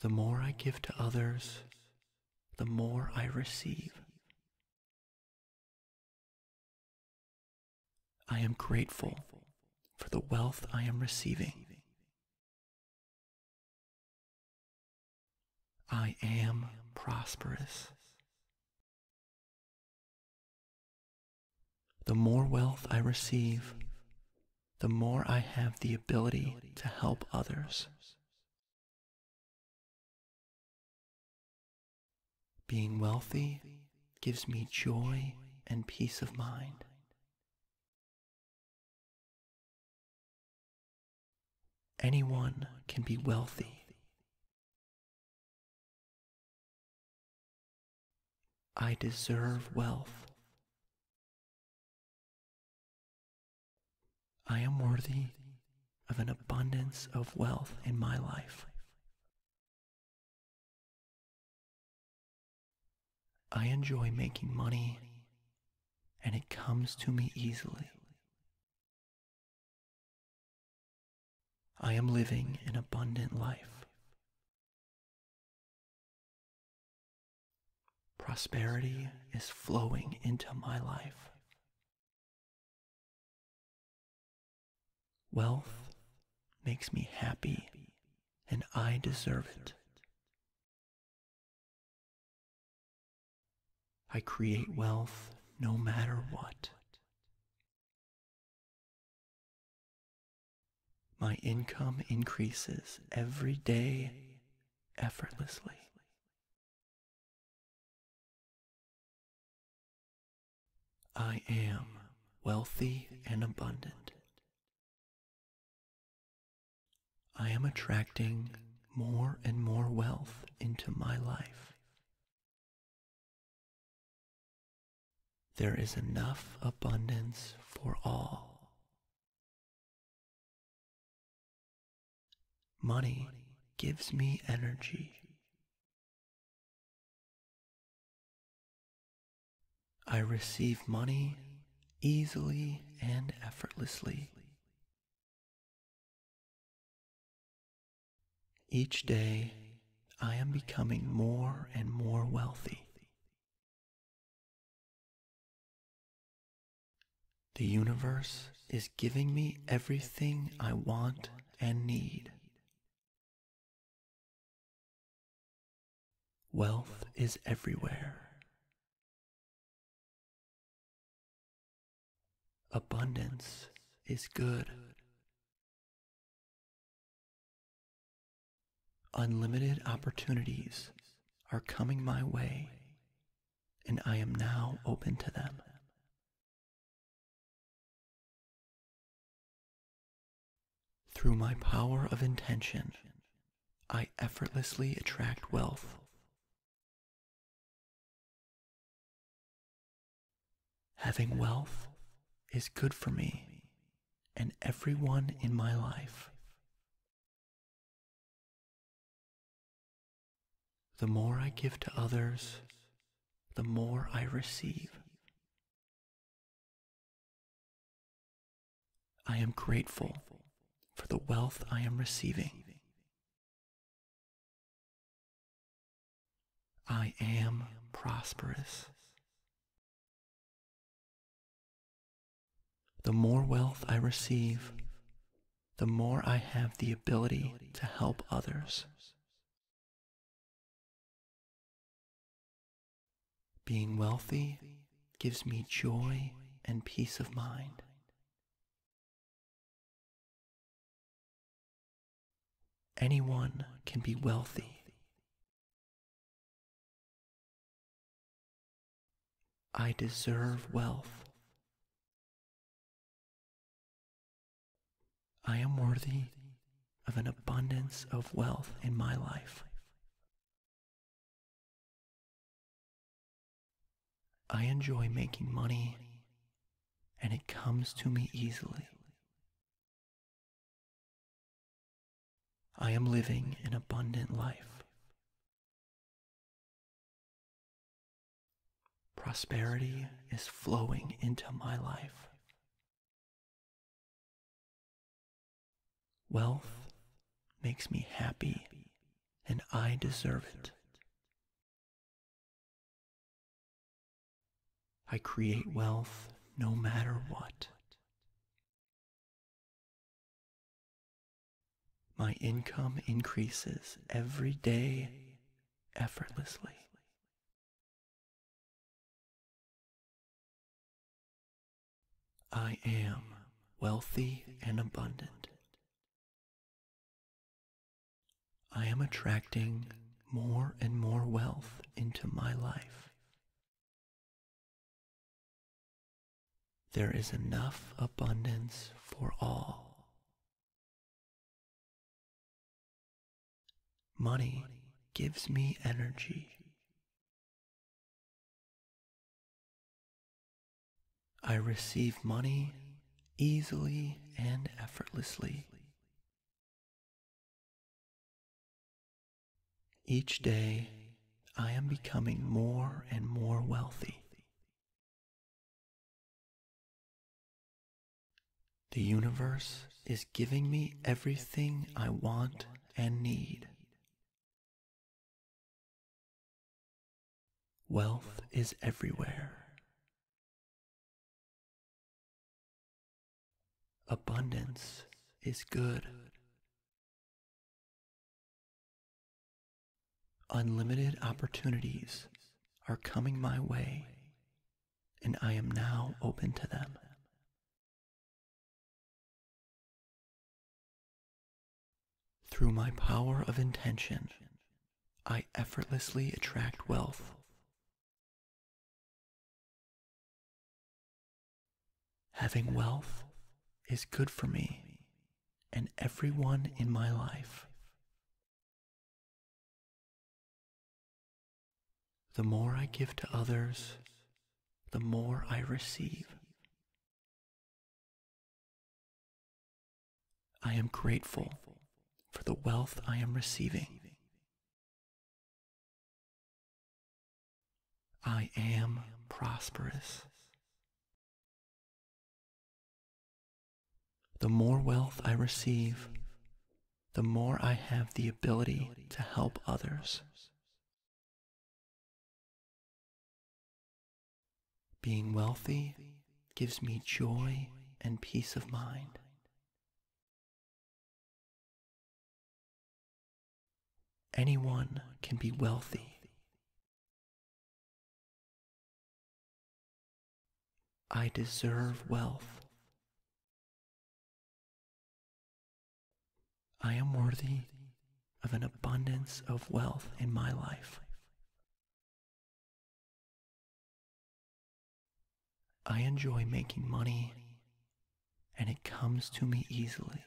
The more I give to others, the more I receive. I am grateful for the wealth I am receiving. I am prosperous. The more wealth I receive, the more I have the ability to help others. Being wealthy gives me joy and peace of mind. Anyone can be wealthy. I deserve wealth. I am worthy of an abundance of wealth in my life. I enjoy making money and it comes to me easily. I am living an abundant life. Prosperity is flowing into my life. Wealth makes me happy, and I deserve it. I create wealth no matter what. My income increases every day effortlessly. I am wealthy and abundant. I am attracting more and more wealth into my life. There is enough abundance for all. Money gives me energy. I receive money easily and effortlessly. Each day, I am becoming more and more wealthy. The universe is giving me everything I want and need. Wealth is everywhere. Abundance is good. Unlimited opportunities are coming my way, and I am now open to them. Through my power of intention, I effortlessly attract wealth. Having wealth is good for me and everyone in my life. The more I give to others, the more I receive. I am grateful for the wealth I am receiving. I am prosperous. The more wealth I receive, the more I have the ability to help others. Being wealthy gives me joy and peace of mind. Anyone can be wealthy. I deserve wealth. I am worthy of an abundance of wealth in my life. I enjoy making money and it comes to me easily. I am living an abundant life. Prosperity is flowing into my life. Wealth makes me happy, and I deserve it. I create wealth no matter what. My income increases every day effortlessly. I am wealthy and abundant. I am attracting more and more wealth into my life. there is enough abundance for all. Money gives me energy. I receive money easily and effortlessly. Each day, I am becoming more and more wealthy. The universe is giving me everything I want and need. Wealth is everywhere. Abundance is good. Unlimited opportunities are coming my way, and I am now open to them. Through my power of intention, I effortlessly attract wealth. Having wealth is good for me and everyone in my life. The more I give to others, the more I receive. I am grateful for the wealth I am receiving. I am prosperous. The more wealth I receive, the more I have the ability to help others. Being wealthy gives me joy and peace of mind. anyone can be wealthy. I deserve wealth. I am worthy of an abundance of wealth in my life. I enjoy making money and it comes to me easily.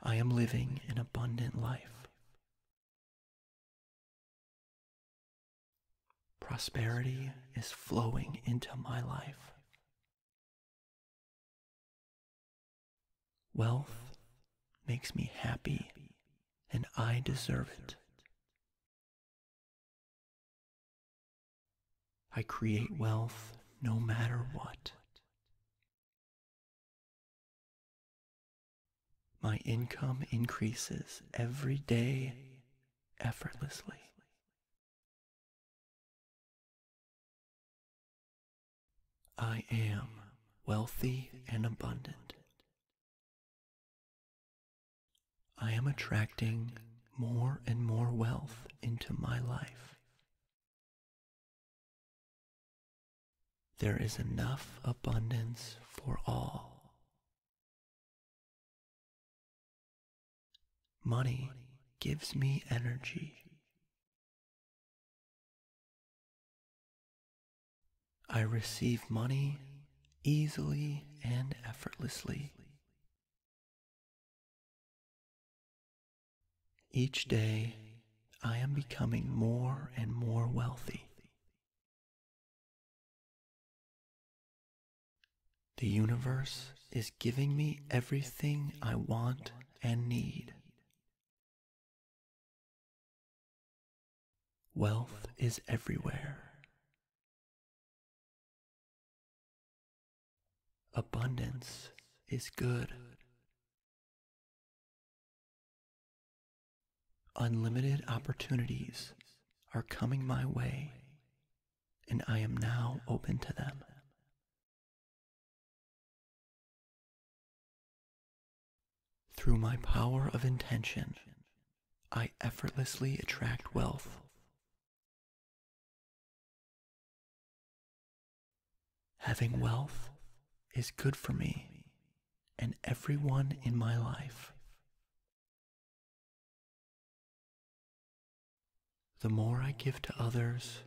I am living an abundant life. Prosperity is flowing into my life. Wealth makes me happy, and I deserve it. I create wealth no matter what. My income increases every day effortlessly. I am wealthy and abundant. I am attracting more and more wealth into my life. There is enough abundance for all. Money gives me energy. I receive money easily and effortlessly. Each day, I am becoming more and more wealthy. The universe is giving me everything I want and need. Wealth is everywhere. Abundance is good. Unlimited opportunities are coming my way, and I am now open to them. Through my power of intention, I effortlessly attract wealth Having wealth is good for me and everyone in my life. The more I give to others,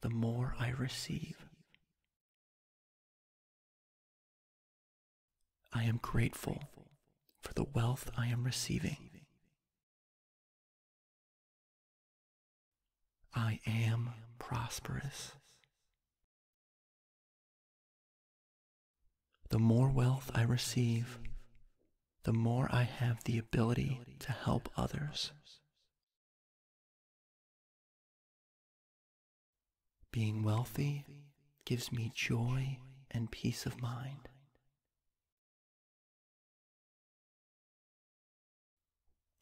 the more I receive. I am grateful for the wealth I am receiving. I am prosperous. The more wealth I receive, the more I have the ability to help others. Being wealthy gives me joy and peace of mind.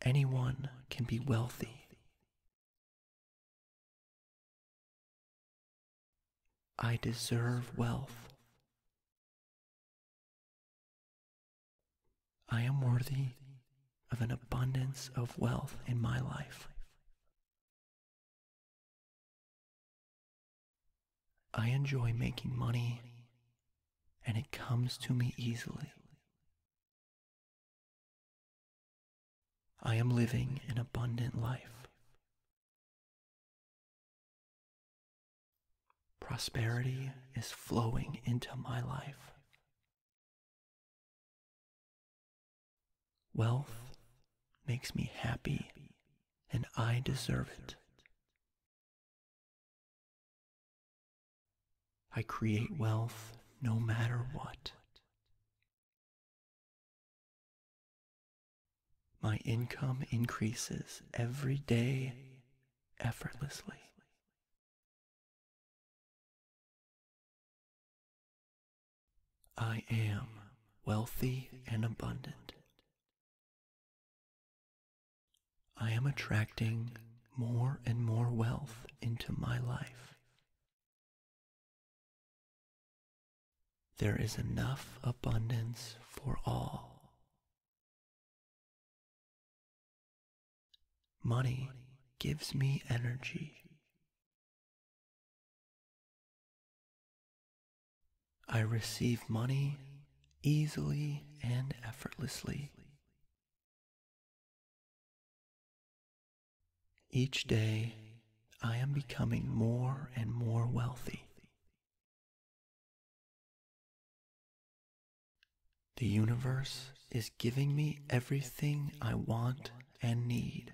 Anyone can be wealthy. I deserve wealth. I am worthy of an abundance of wealth in my life. I enjoy making money and it comes to me easily. I am living an abundant life. Prosperity is flowing into my life. Wealth makes me happy, and I deserve it. I create wealth no matter what. My income increases every day effortlessly. I am wealthy and abundant. I am attracting more and more wealth into my life. There is enough abundance for all. Money gives me energy. I receive money easily and effortlessly. Each day, I am becoming more and more wealthy. The universe is giving me everything I want and need.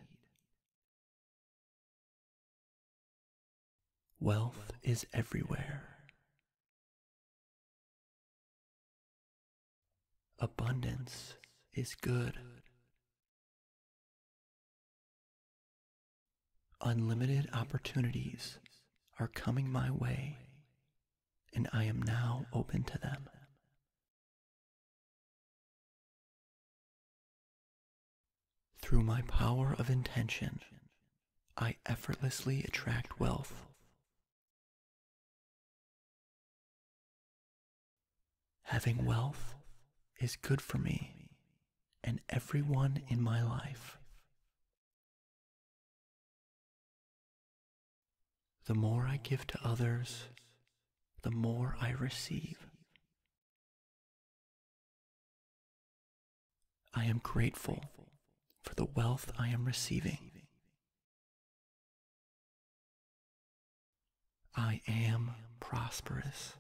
Wealth is everywhere. Abundance is good. Unlimited opportunities are coming my way, and I am now open to them. Through my power of intention, I effortlessly attract wealth. Having wealth is good for me and everyone in my life. The more I give to others, the more I receive. I am grateful for the wealth I am receiving. I am prosperous.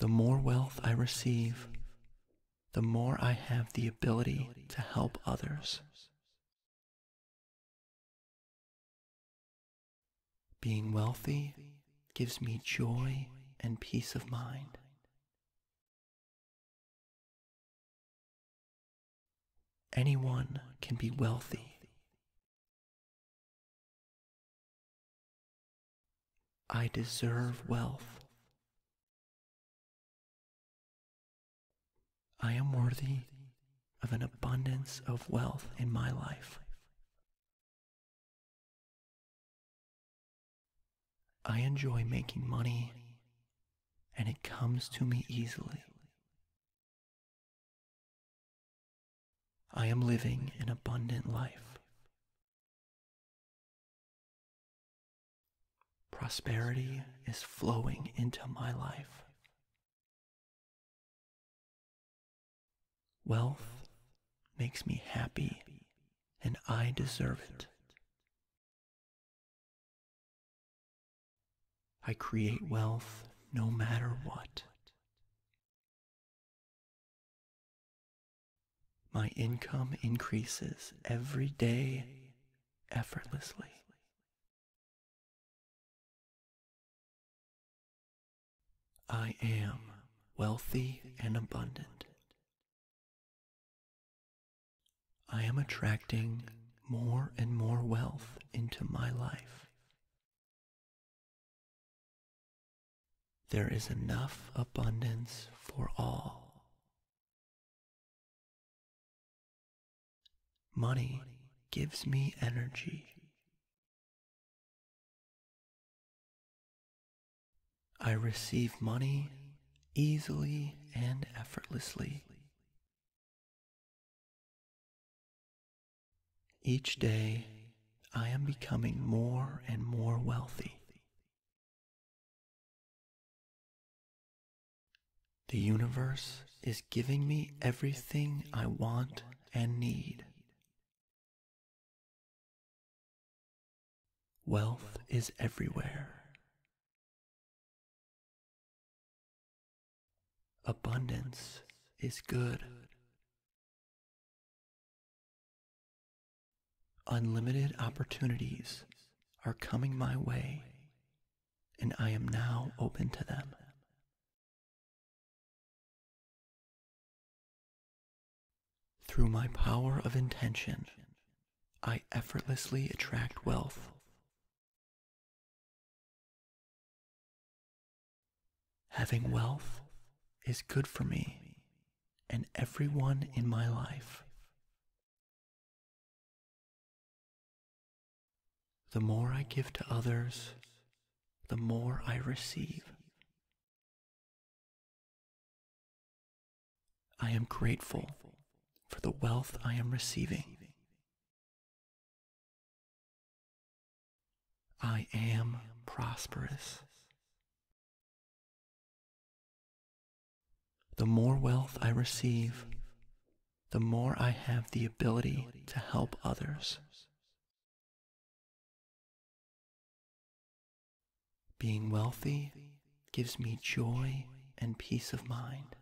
The more wealth I receive, the more I have the ability to help others. Being wealthy gives me joy and peace of mind. Anyone can be wealthy. I deserve wealth. I am worthy of an abundance of wealth in my life. I enjoy making money, and it comes to me easily. I am living an abundant life. Prosperity is flowing into my life. Wealth makes me happy, and I deserve it. I create wealth no matter what. My income increases every day effortlessly. I am wealthy and abundant. I am attracting more and more wealth into my life. there is enough abundance for all. Money gives me energy. I receive money easily and effortlessly. Each day, I am becoming more and more wealthy. The universe is giving me everything I want and need. Wealth is everywhere. Abundance is good. Unlimited opportunities are coming my way, and I am now open to them. Through my power of intention, I effortlessly attract wealth. Having wealth is good for me and everyone in my life. The more I give to others, the more I receive. I am grateful for the wealth I am receiving. I am prosperous. The more wealth I receive, the more I have the ability to help others. Being wealthy gives me joy and peace of mind.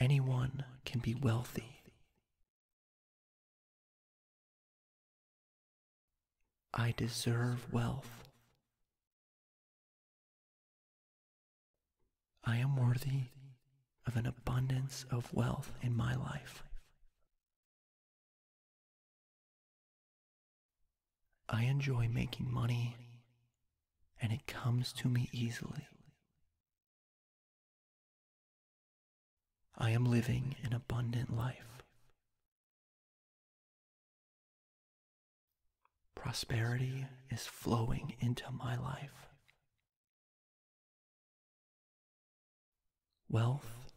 anyone can be wealthy. I deserve wealth. I am worthy of an abundance of wealth in my life. I enjoy making money and it comes to me easily. I am living an abundant life. Prosperity is flowing into my life. Wealth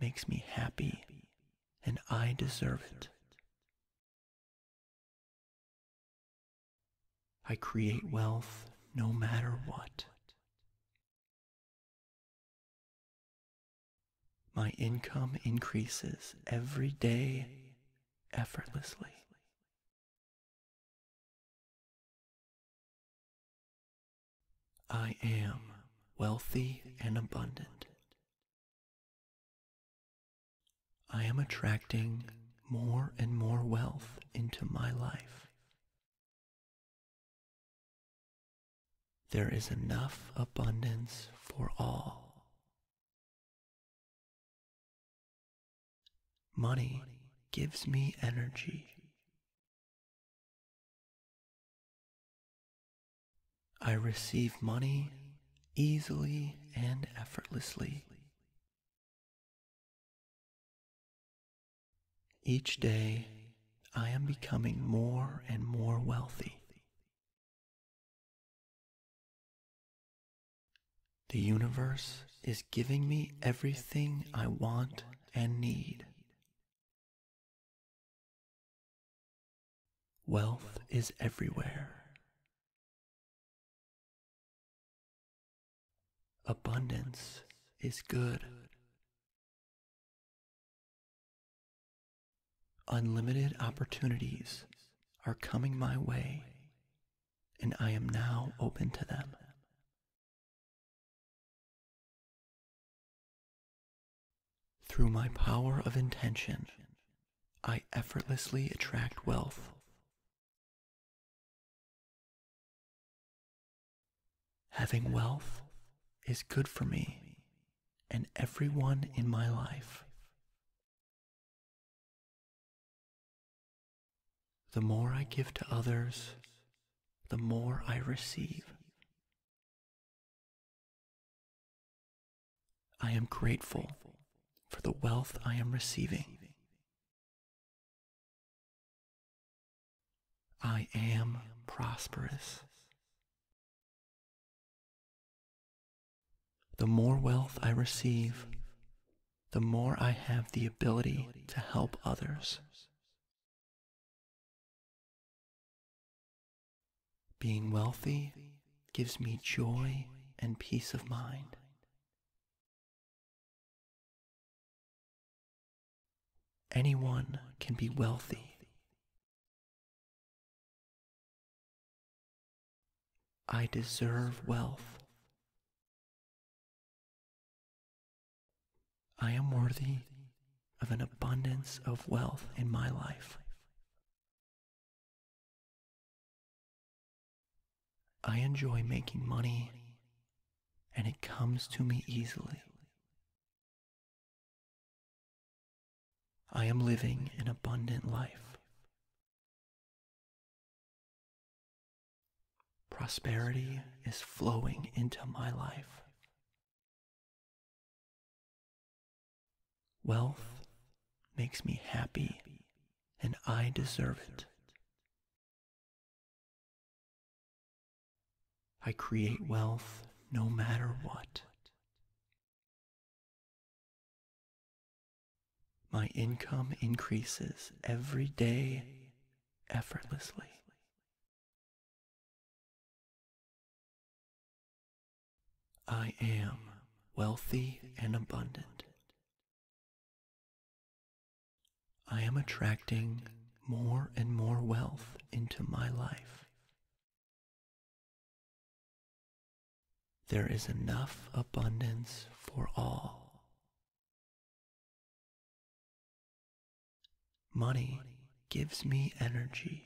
makes me happy, and I deserve it. I create wealth no matter what. My income increases every day effortlessly. I am wealthy and abundant. I am attracting more and more wealth into my life. There is enough abundance for all. Money gives me energy. I receive money easily and effortlessly. Each day, I am becoming more and more wealthy. The universe is giving me everything I want and need. Wealth is everywhere. Abundance is good. Unlimited opportunities are coming my way, and I am now open to them. Through my power of intention, I effortlessly attract wealth Having wealth is good for me and everyone in my life. The more I give to others, the more I receive. I am grateful for the wealth I am receiving. I am prosperous. The more wealth I receive, the more I have the ability to help others. Being wealthy gives me joy and peace of mind. Anyone can be wealthy. I deserve wealth. I am worthy of an abundance of wealth in my life. I enjoy making money and it comes to me easily. I am living an abundant life. Prosperity is flowing into my life. Wealth makes me happy, and I deserve it. I create wealth no matter what. My income increases every day effortlessly. I am wealthy and abundant. I am attracting more and more wealth into my life. There is enough abundance for all. Money gives me energy.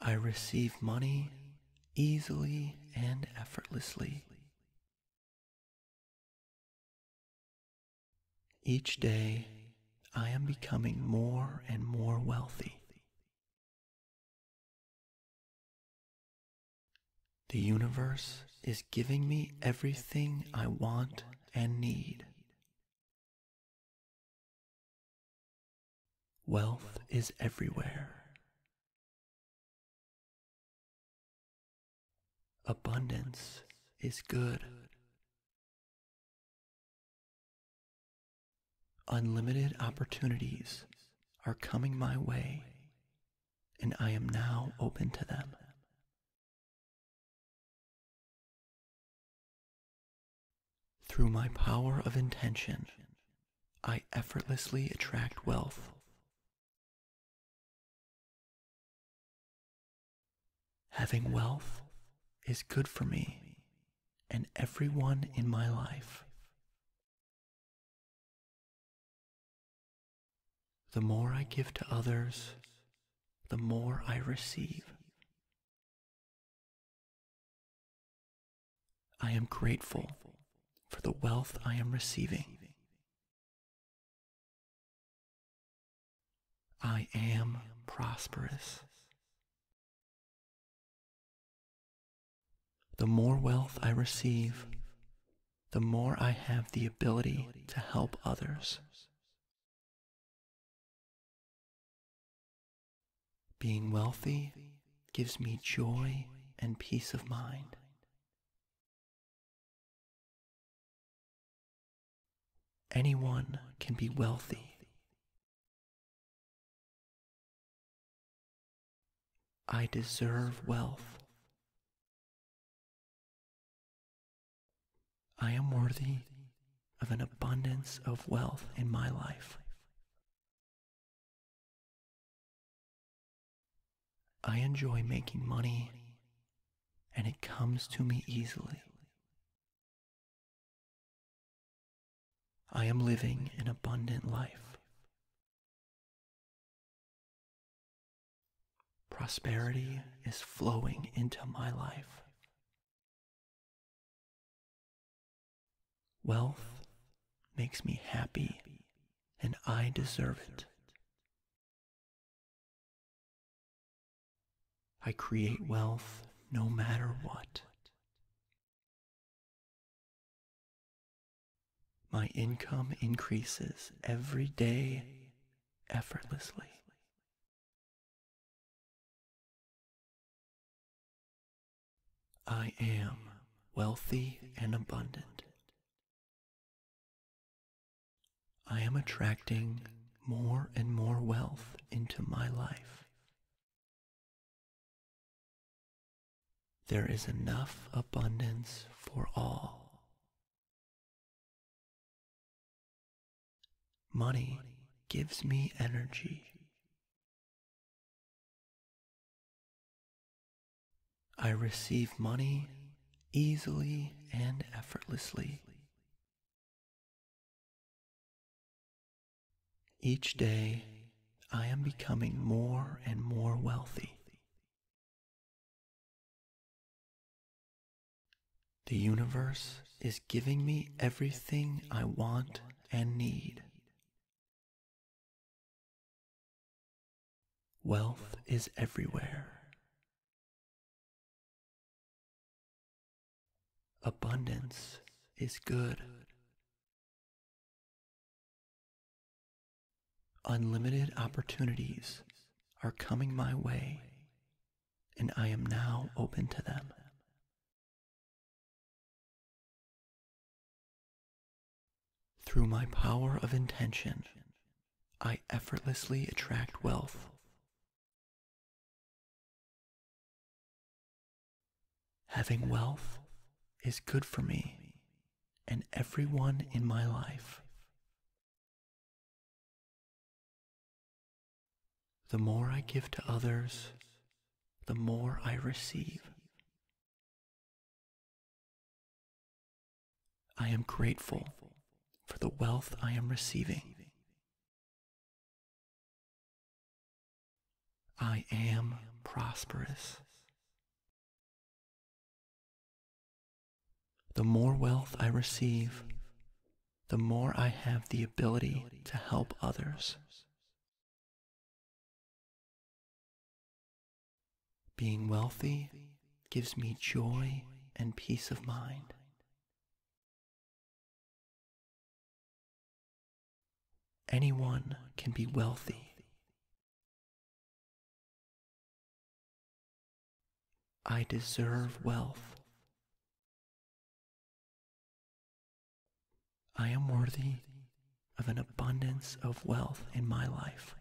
I receive money easily and effortlessly. Each day, I am becoming more and more wealthy. The universe is giving me everything I want and need. Wealth is everywhere. Abundance is good. Unlimited opportunities are coming my way, and I am now open to them. Through my power of intention, I effortlessly attract wealth. Having wealth is good for me and everyone in my life. The more I give to others, the more I receive. I am grateful for the wealth I am receiving. I am prosperous. The more wealth I receive, the more I have the ability to help others. Being wealthy gives me joy and peace of mind. Anyone can be wealthy. I deserve wealth. I am worthy of an abundance of wealth in my life. I enjoy making money, and it comes to me easily. I am living an abundant life. Prosperity is flowing into my life. Wealth makes me happy, and I deserve it. I create wealth no matter what. My income increases every day effortlessly. I am wealthy and abundant. I am attracting more and more wealth into my life. there is enough abundance for all. Money gives me energy. I receive money easily and effortlessly. Each day, I am becoming more and more wealthy. The universe is giving me everything I want and need. Wealth is everywhere. Abundance is good. Unlimited opportunities are coming my way, and I am now open to them. Through my power of intention, I effortlessly attract wealth. Having wealth is good for me and everyone in my life. The more I give to others, the more I receive. I am grateful for the wealth I am receiving. I am prosperous. The more wealth I receive, the more I have the ability to help others. Being wealthy gives me joy and peace of mind. anyone can be wealthy. I deserve wealth. I am worthy of an abundance of wealth in my life.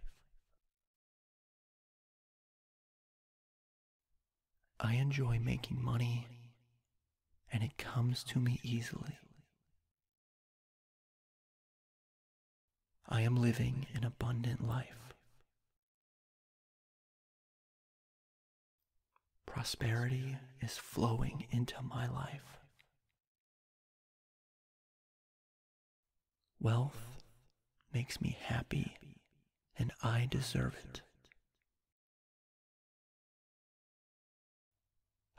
I enjoy making money and it comes to me easily. I am living an abundant life. Prosperity is flowing into my life. Wealth makes me happy, and I deserve it.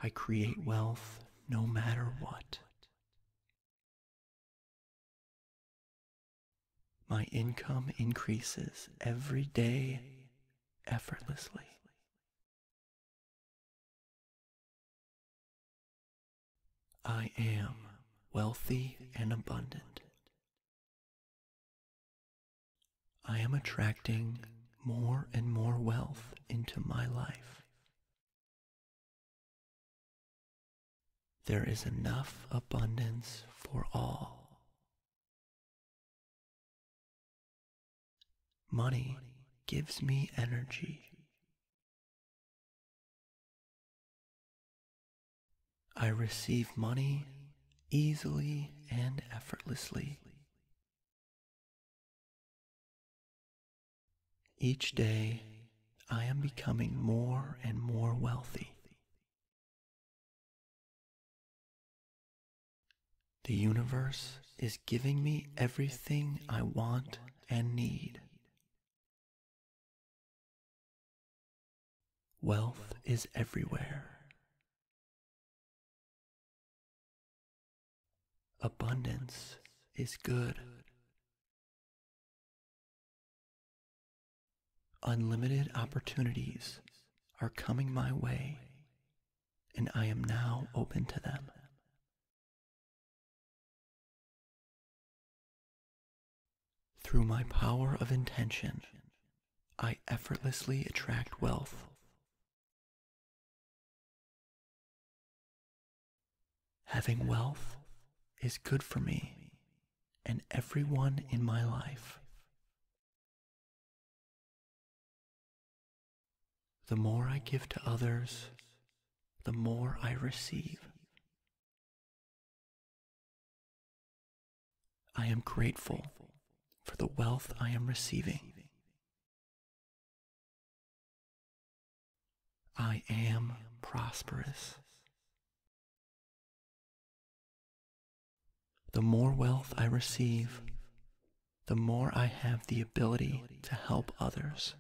I create wealth no matter what. My income increases every day effortlessly. I am wealthy and abundant. I am attracting more and more wealth into my life. There is enough abundance for all. Money gives me energy. I receive money easily and effortlessly. Each day, I am becoming more and more wealthy. The universe is giving me everything I want and need. Wealth is everywhere. Abundance is good. Unlimited opportunities are coming my way, and I am now open to them. Through my power of intention, I effortlessly attract wealth Having wealth is good for me and everyone in my life. The more I give to others, the more I receive. I am grateful for the wealth I am receiving. I am prosperous. the more wealth I receive, the more I have the ability to help others.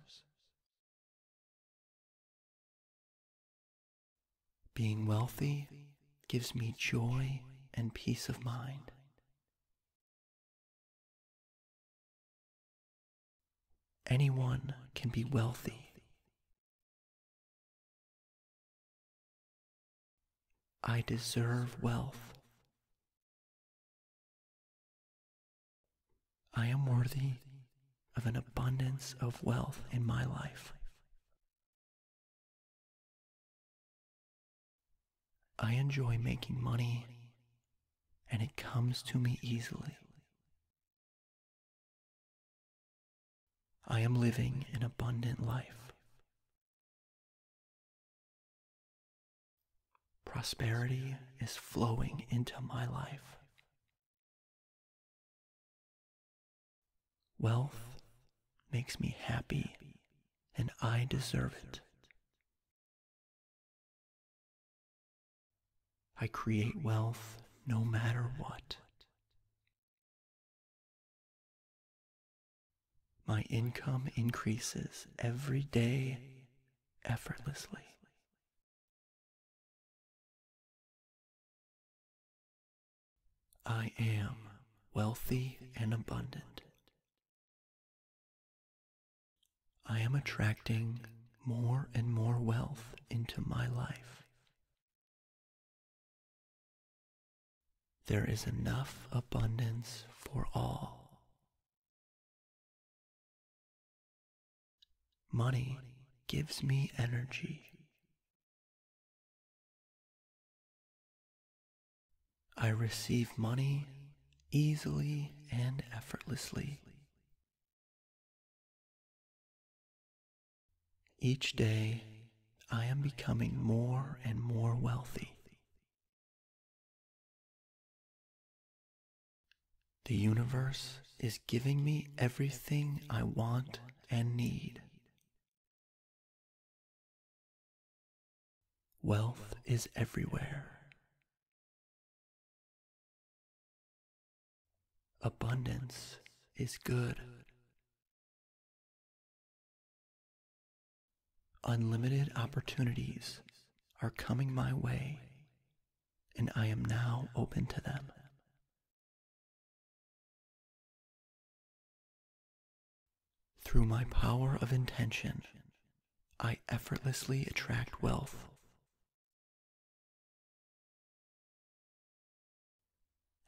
Being wealthy gives me joy and peace of mind. Anyone can be wealthy. I deserve wealth. I am worthy of an abundance of wealth in my life. I enjoy making money and it comes to me easily. I am living an abundant life. Prosperity is flowing into my life. Wealth makes me happy, and I deserve it. I create wealth no matter what. My income increases every day effortlessly. I am wealthy and abundant. I am attracting more and more wealth into my life. There is enough abundance for all. Money gives me energy. I receive money easily and effortlessly. Each day, I am becoming more and more wealthy. The universe is giving me everything I want and need. Wealth is everywhere. Abundance is good. Unlimited opportunities are coming my way, and I am now open to them. Through my power of intention, I effortlessly attract wealth.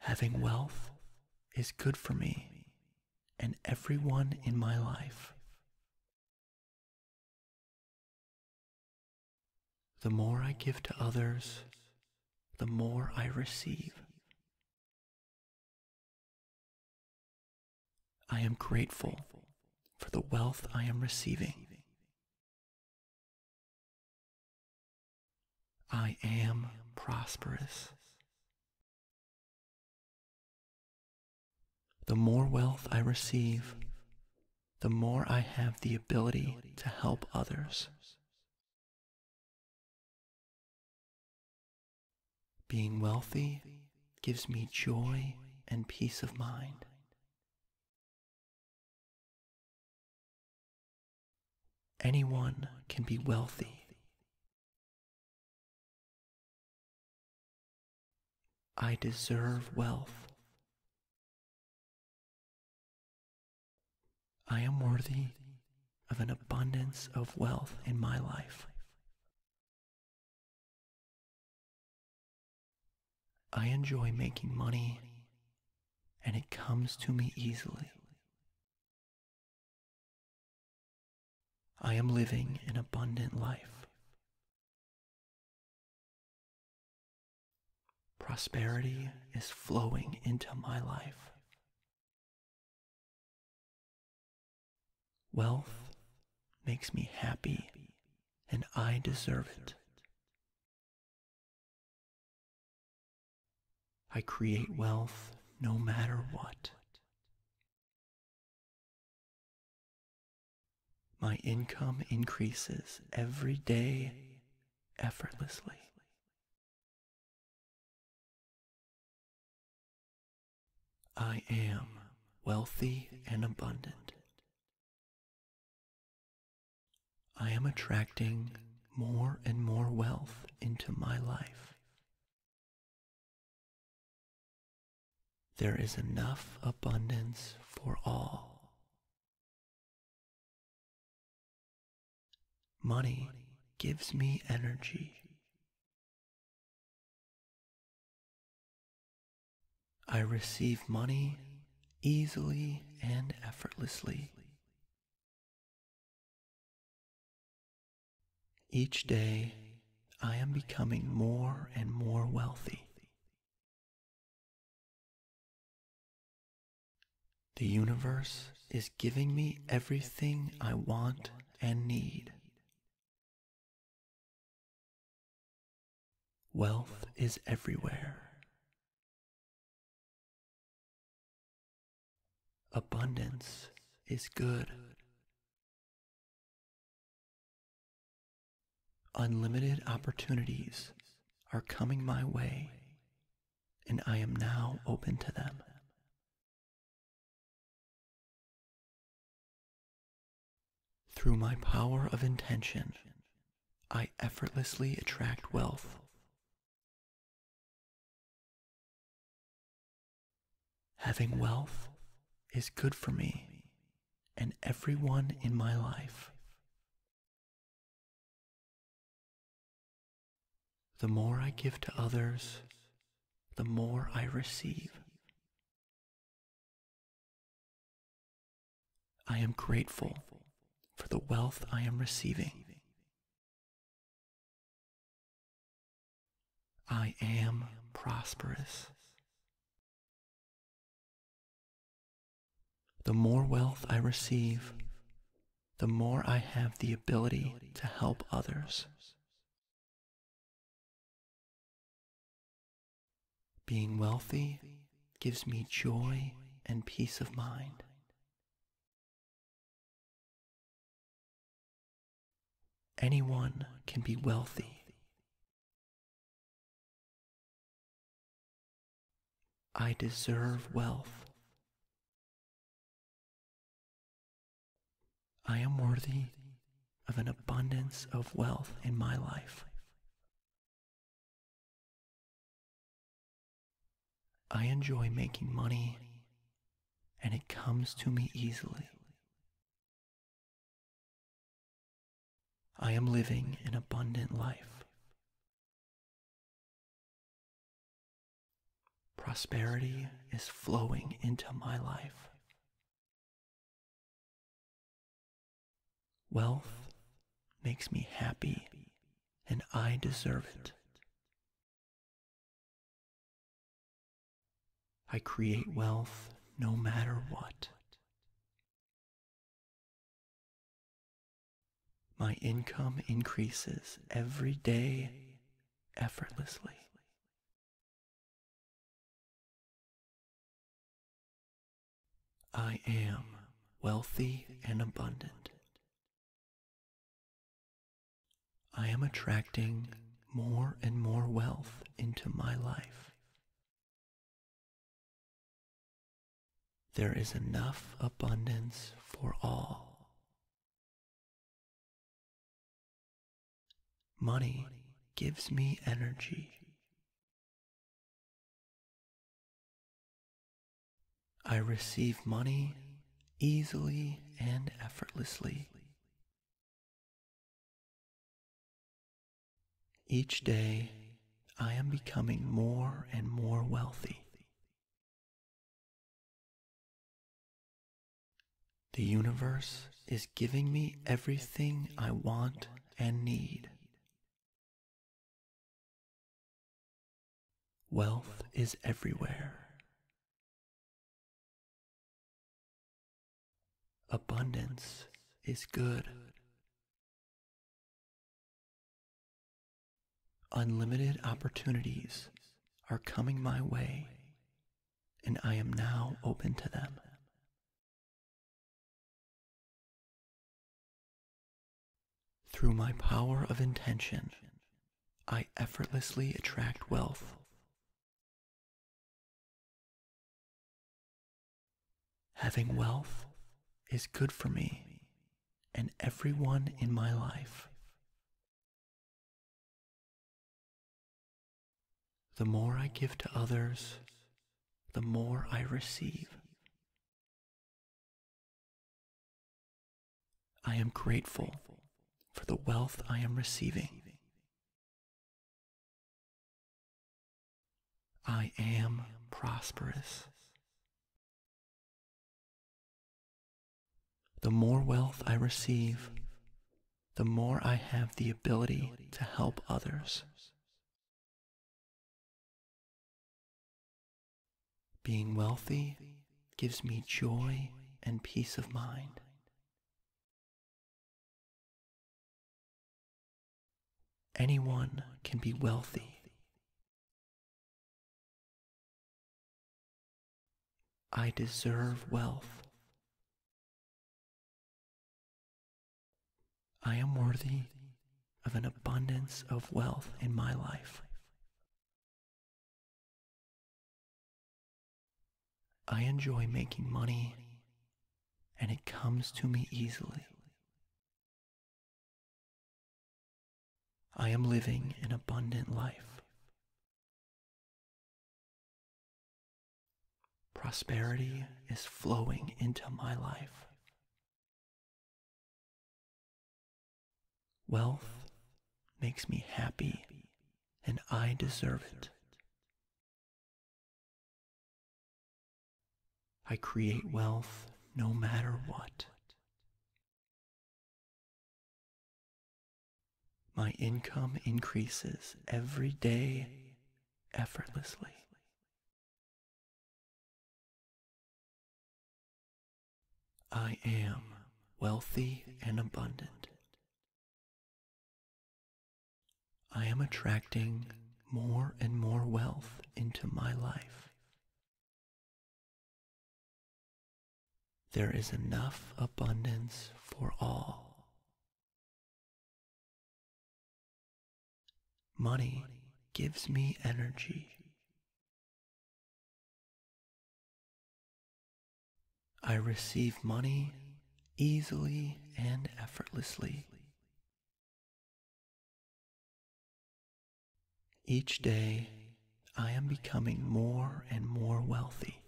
Having wealth is good for me and everyone in my life. The more I give to others, the more I receive. I am grateful for the wealth I am receiving. I am prosperous. The more wealth I receive, the more I have the ability to help others. Being wealthy gives me joy and peace of mind. Anyone can be wealthy. I deserve wealth. I am worthy of an abundance of wealth in my life. I enjoy making money, and it comes to me easily. I am living an abundant life. Prosperity is flowing into my life. Wealth makes me happy, and I deserve it. I create wealth no matter what. My income increases every day effortlessly. I am wealthy and abundant. I am attracting more and more wealth into my life. there is enough abundance for all. Money gives me energy. I receive money easily and effortlessly. Each day, I am becoming more and more wealthy. The universe is giving me everything I want and need. Wealth is everywhere. Abundance is good. Unlimited opportunities are coming my way, and I am now open to them. Through my power of intention, I effortlessly attract wealth. Having wealth is good for me and everyone in my life. The more I give to others, the more I receive. I am grateful for the wealth I am receiving. I am prosperous. The more wealth I receive, the more I have the ability to help others. Being wealthy gives me joy and peace of mind. Anyone can be wealthy. I deserve wealth. I am worthy of an abundance of wealth in my life. I enjoy making money and it comes to me easily. I am living an abundant life. Prosperity is flowing into my life. Wealth makes me happy, and I deserve it. I create wealth no matter what. My income increases every day effortlessly. I am wealthy and abundant. I am attracting more and more wealth into my life. There is enough abundance for all. Money gives me energy. I receive money easily and effortlessly. Each day, I am becoming more and more wealthy. The universe is giving me everything I want and need. Wealth is everywhere. Abundance is good. Unlimited opportunities are coming my way, and I am now open to them. Through my power of intention, I effortlessly attract wealth Having wealth is good for me and everyone in my life. The more I give to others, the more I receive. I am grateful for the wealth I am receiving. I am prosperous. The more wealth I receive, the more I have the ability to help others. Being wealthy gives me joy and peace of mind. Anyone can be wealthy. I deserve wealth. I am worthy of an abundance of wealth in my life. I enjoy making money and it comes to me easily. I am living an abundant life. Prosperity is flowing into my life. Wealth makes me happy, and I deserve it. I create wealth no matter what. My income increases every day effortlessly. I am wealthy and abundant. I am attracting more and more wealth into my life. There is enough abundance for all. Money gives me energy. I receive money easily and effortlessly. Each day, I am becoming more and more wealthy.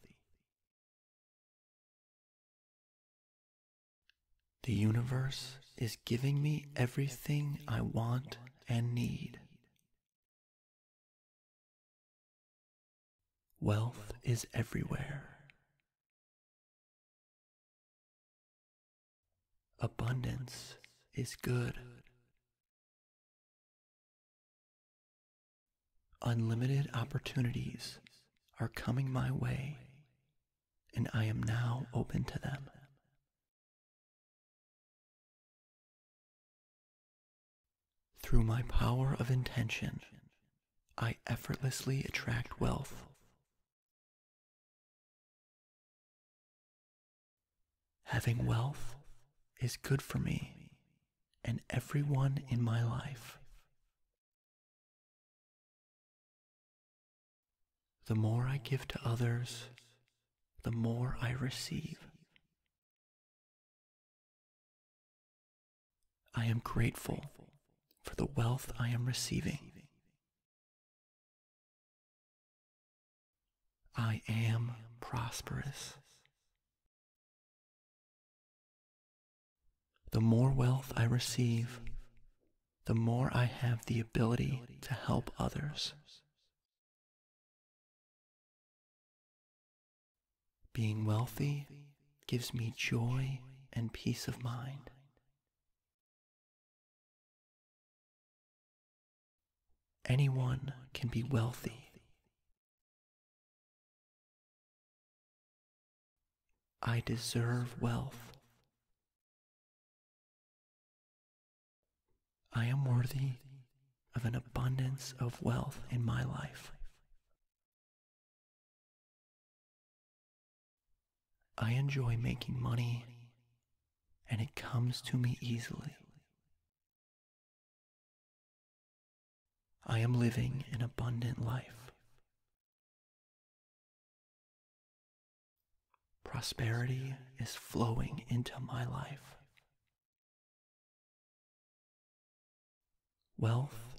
The universe is giving me everything I want and need. Wealth is everywhere. Abundance is good. Unlimited opportunities are coming my way, and I am now open to them. Through my power of intention, I effortlessly attract wealth. Having wealth is good for me and everyone in my life. The more I give to others, the more I receive. I am grateful for the wealth I am receiving. I am prosperous. The more wealth I receive, the more I have the ability to help others. Being wealthy gives me joy and peace of mind. Anyone can be wealthy. I deserve wealth. I am worthy of an abundance of wealth in my life. I enjoy making money, and it comes to me easily. I am living an abundant life. Prosperity is flowing into my life. Wealth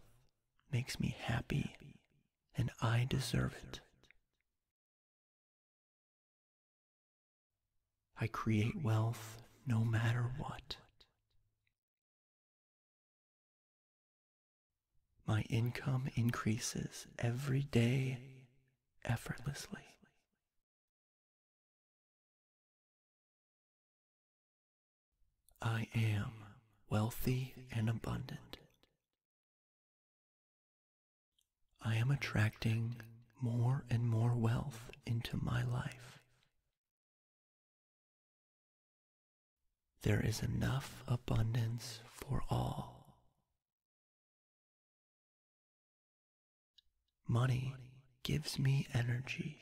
makes me happy, and I deserve it. I create wealth no matter what. My income increases every day effortlessly. I am wealthy and abundant. I am attracting more and more wealth into my life. there is enough abundance for all. Money gives me energy.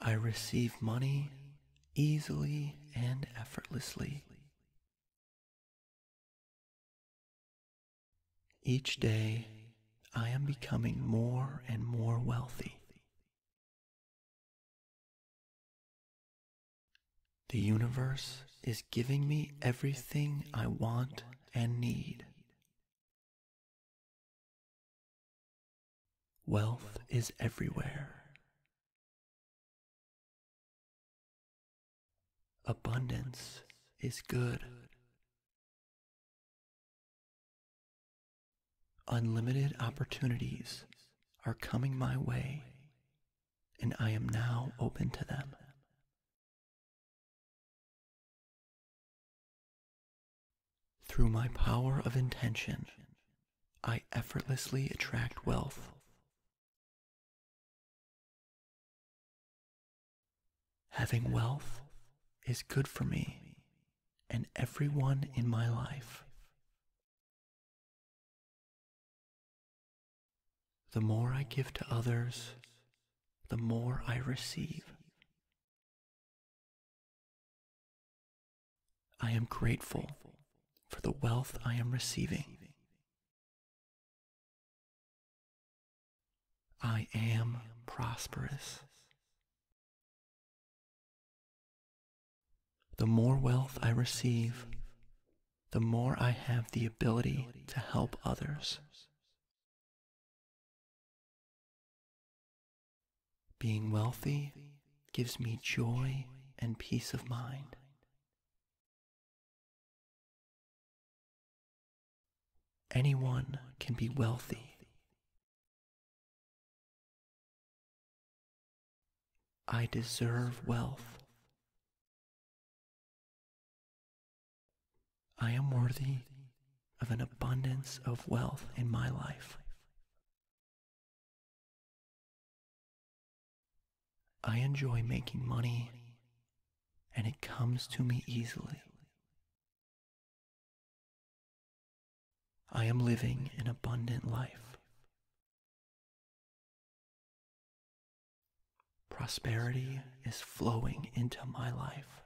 I receive money easily and effortlessly. Each day, I am becoming more and more wealthy. The universe is giving me everything I want and need. Wealth is everywhere. Abundance is good. Unlimited opportunities are coming my way, and I am now open to them. Through my power of intention, I effortlessly attract wealth. Having wealth is good for me and everyone in my life. The more I give to others, the more I receive. I am grateful for the wealth I am receiving. I am prosperous. The more wealth I receive, the more I have the ability to help others. Being wealthy gives me joy and peace of mind. anyone can be wealthy. I deserve wealth. I am worthy of an abundance of wealth in my life. I enjoy making money and it comes to me easily. I am living an abundant life. Prosperity is flowing into my life.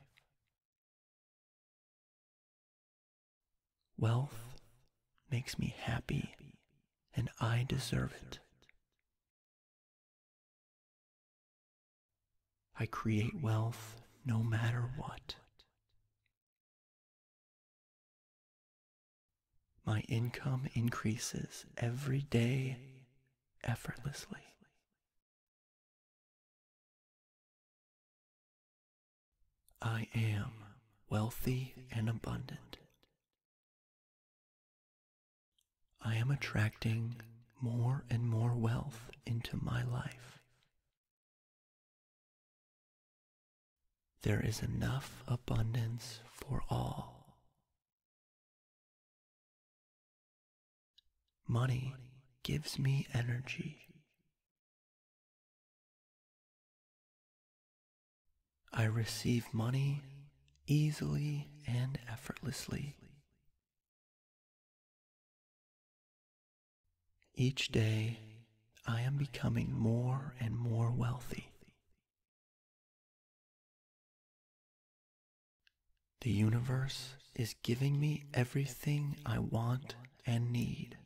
Wealth makes me happy, and I deserve it. I create wealth no matter what. My income increases every day effortlessly. I am wealthy and abundant. I am attracting more and more wealth into my life. There is enough abundance for all. Money gives me energy. I receive money easily and effortlessly. Each day, I am becoming more and more wealthy. The universe is giving me everything I want and need.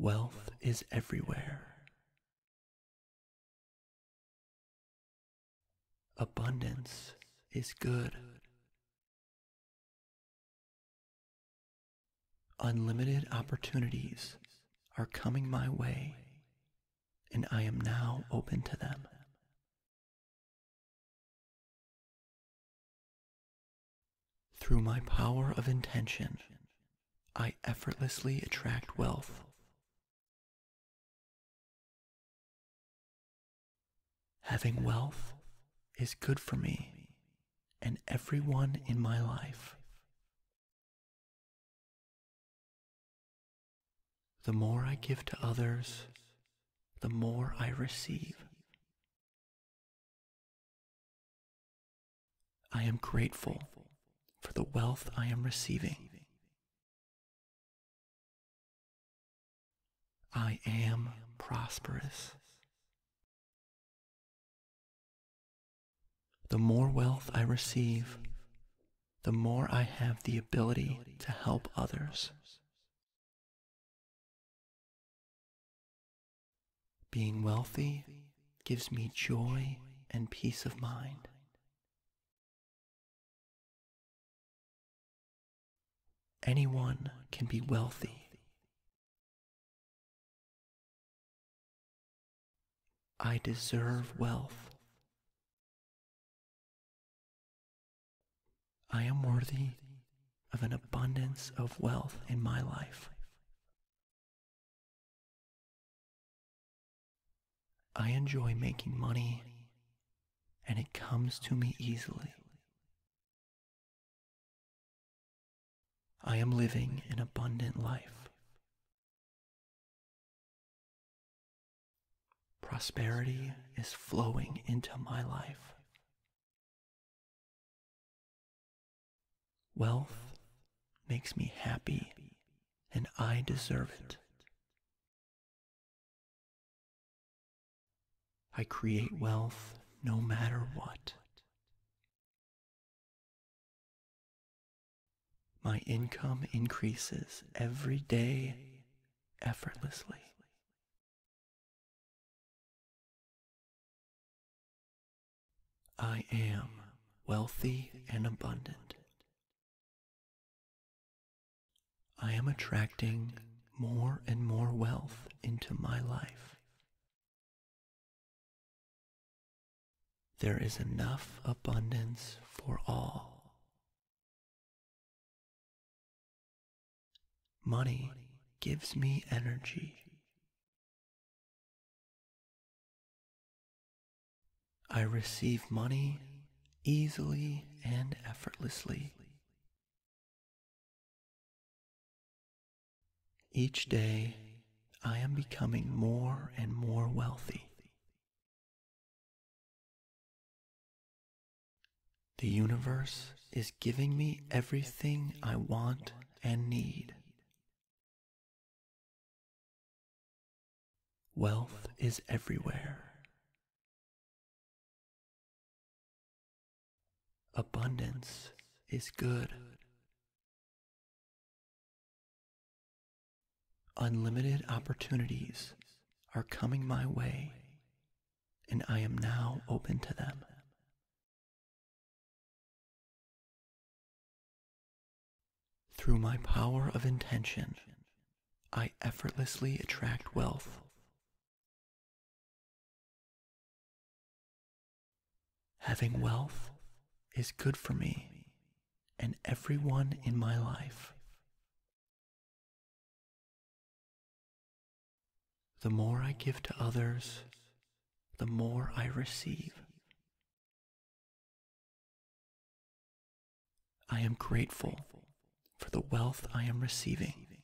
Wealth is everywhere. Abundance is good. Unlimited opportunities are coming my way, and I am now open to them. Through my power of intention, I effortlessly attract wealth Having wealth is good for me and everyone in my life. The more I give to others, the more I receive. I am grateful for the wealth I am receiving. I am prosperous. The more wealth I receive, the more I have the ability to help others. Being wealthy gives me joy and peace of mind. Anyone can be wealthy. I deserve wealth. I am worthy of an abundance of wealth in my life. I enjoy making money and it comes to me easily. I am living an abundant life. Prosperity is flowing into my life. Wealth makes me happy, and I deserve it. I create wealth no matter what. My income increases every day effortlessly. I am wealthy and abundant. I am attracting more and more wealth into my life. There is enough abundance for all. Money gives me energy. I receive money easily and effortlessly. Each day, I am becoming more and more wealthy. The universe is giving me everything I want and need. Wealth is everywhere. Abundance is good. Unlimited opportunities are coming my way, and I am now open to them. Through my power of intention, I effortlessly attract wealth. Having wealth is good for me and everyone in my life. The more I give to others, the more I receive. I am grateful for the wealth I am receiving.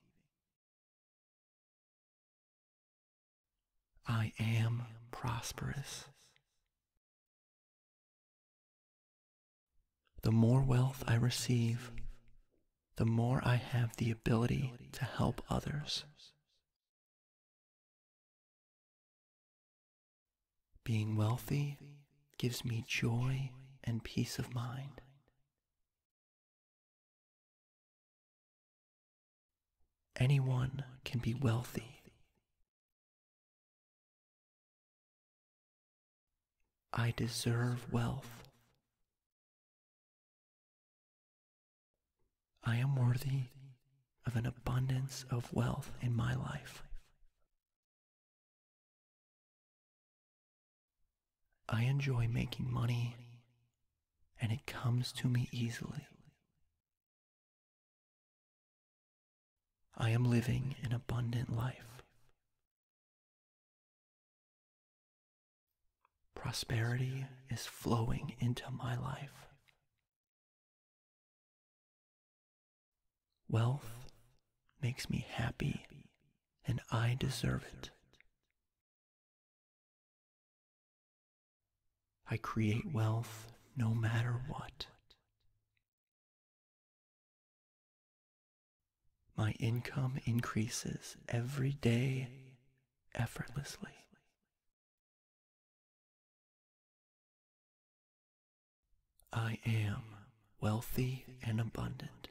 I am prosperous. The more wealth I receive, the more I have the ability to help others. Being wealthy gives me joy and peace of mind. Anyone can be wealthy. I deserve wealth. I am worthy of an abundance of wealth in my life. I enjoy making money, and it comes to me easily. I am living an abundant life. Prosperity is flowing into my life. Wealth makes me happy, and I deserve it. I create wealth no matter what. My income increases every day effortlessly. I am wealthy and abundant.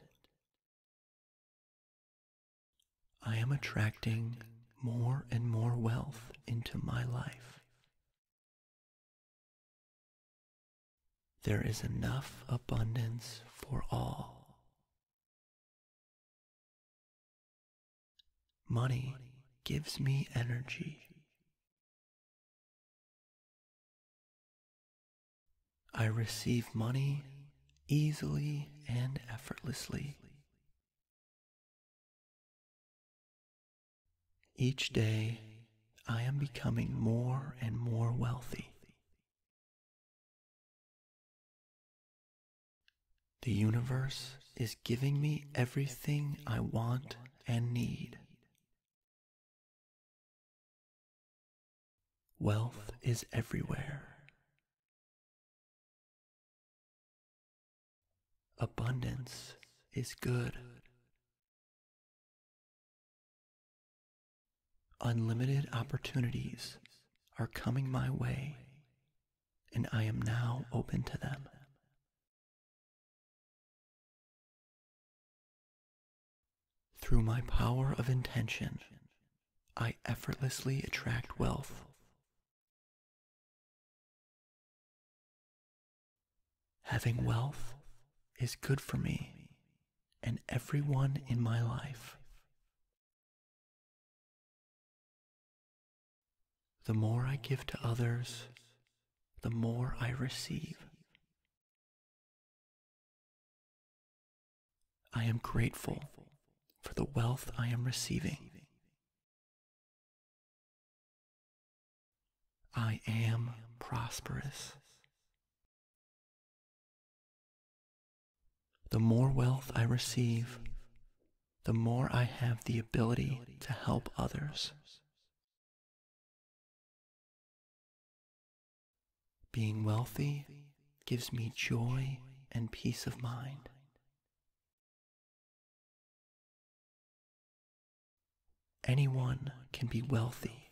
I am attracting more and more wealth into my life. there is enough abundance for all. Money gives me energy. I receive money easily and effortlessly. Each day, I am becoming more and more wealthy. The universe is giving me everything I want and need. Wealth is everywhere. Abundance is good. Unlimited opportunities are coming my way, and I am now open to them. Through my power of intention, I effortlessly attract wealth. Having wealth is good for me and everyone in my life. The more I give to others, the more I receive. I am grateful for the wealth I am receiving. I am prosperous. The more wealth I receive, the more I have the ability to help others. Being wealthy gives me joy and peace of mind. anyone can be wealthy.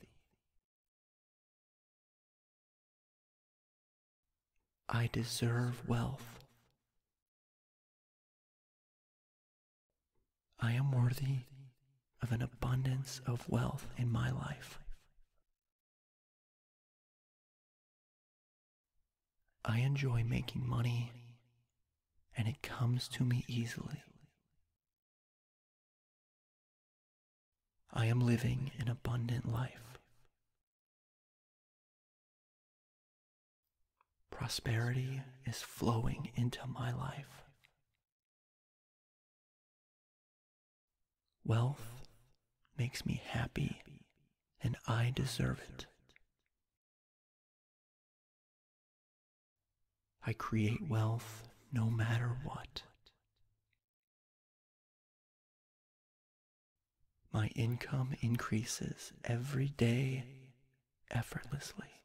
I deserve wealth. I am worthy of an abundance of wealth in my life. I enjoy making money and it comes to me easily. I am living an abundant life. Prosperity is flowing into my life. Wealth makes me happy, and I deserve it. I create wealth no matter what. My income increases every day effortlessly.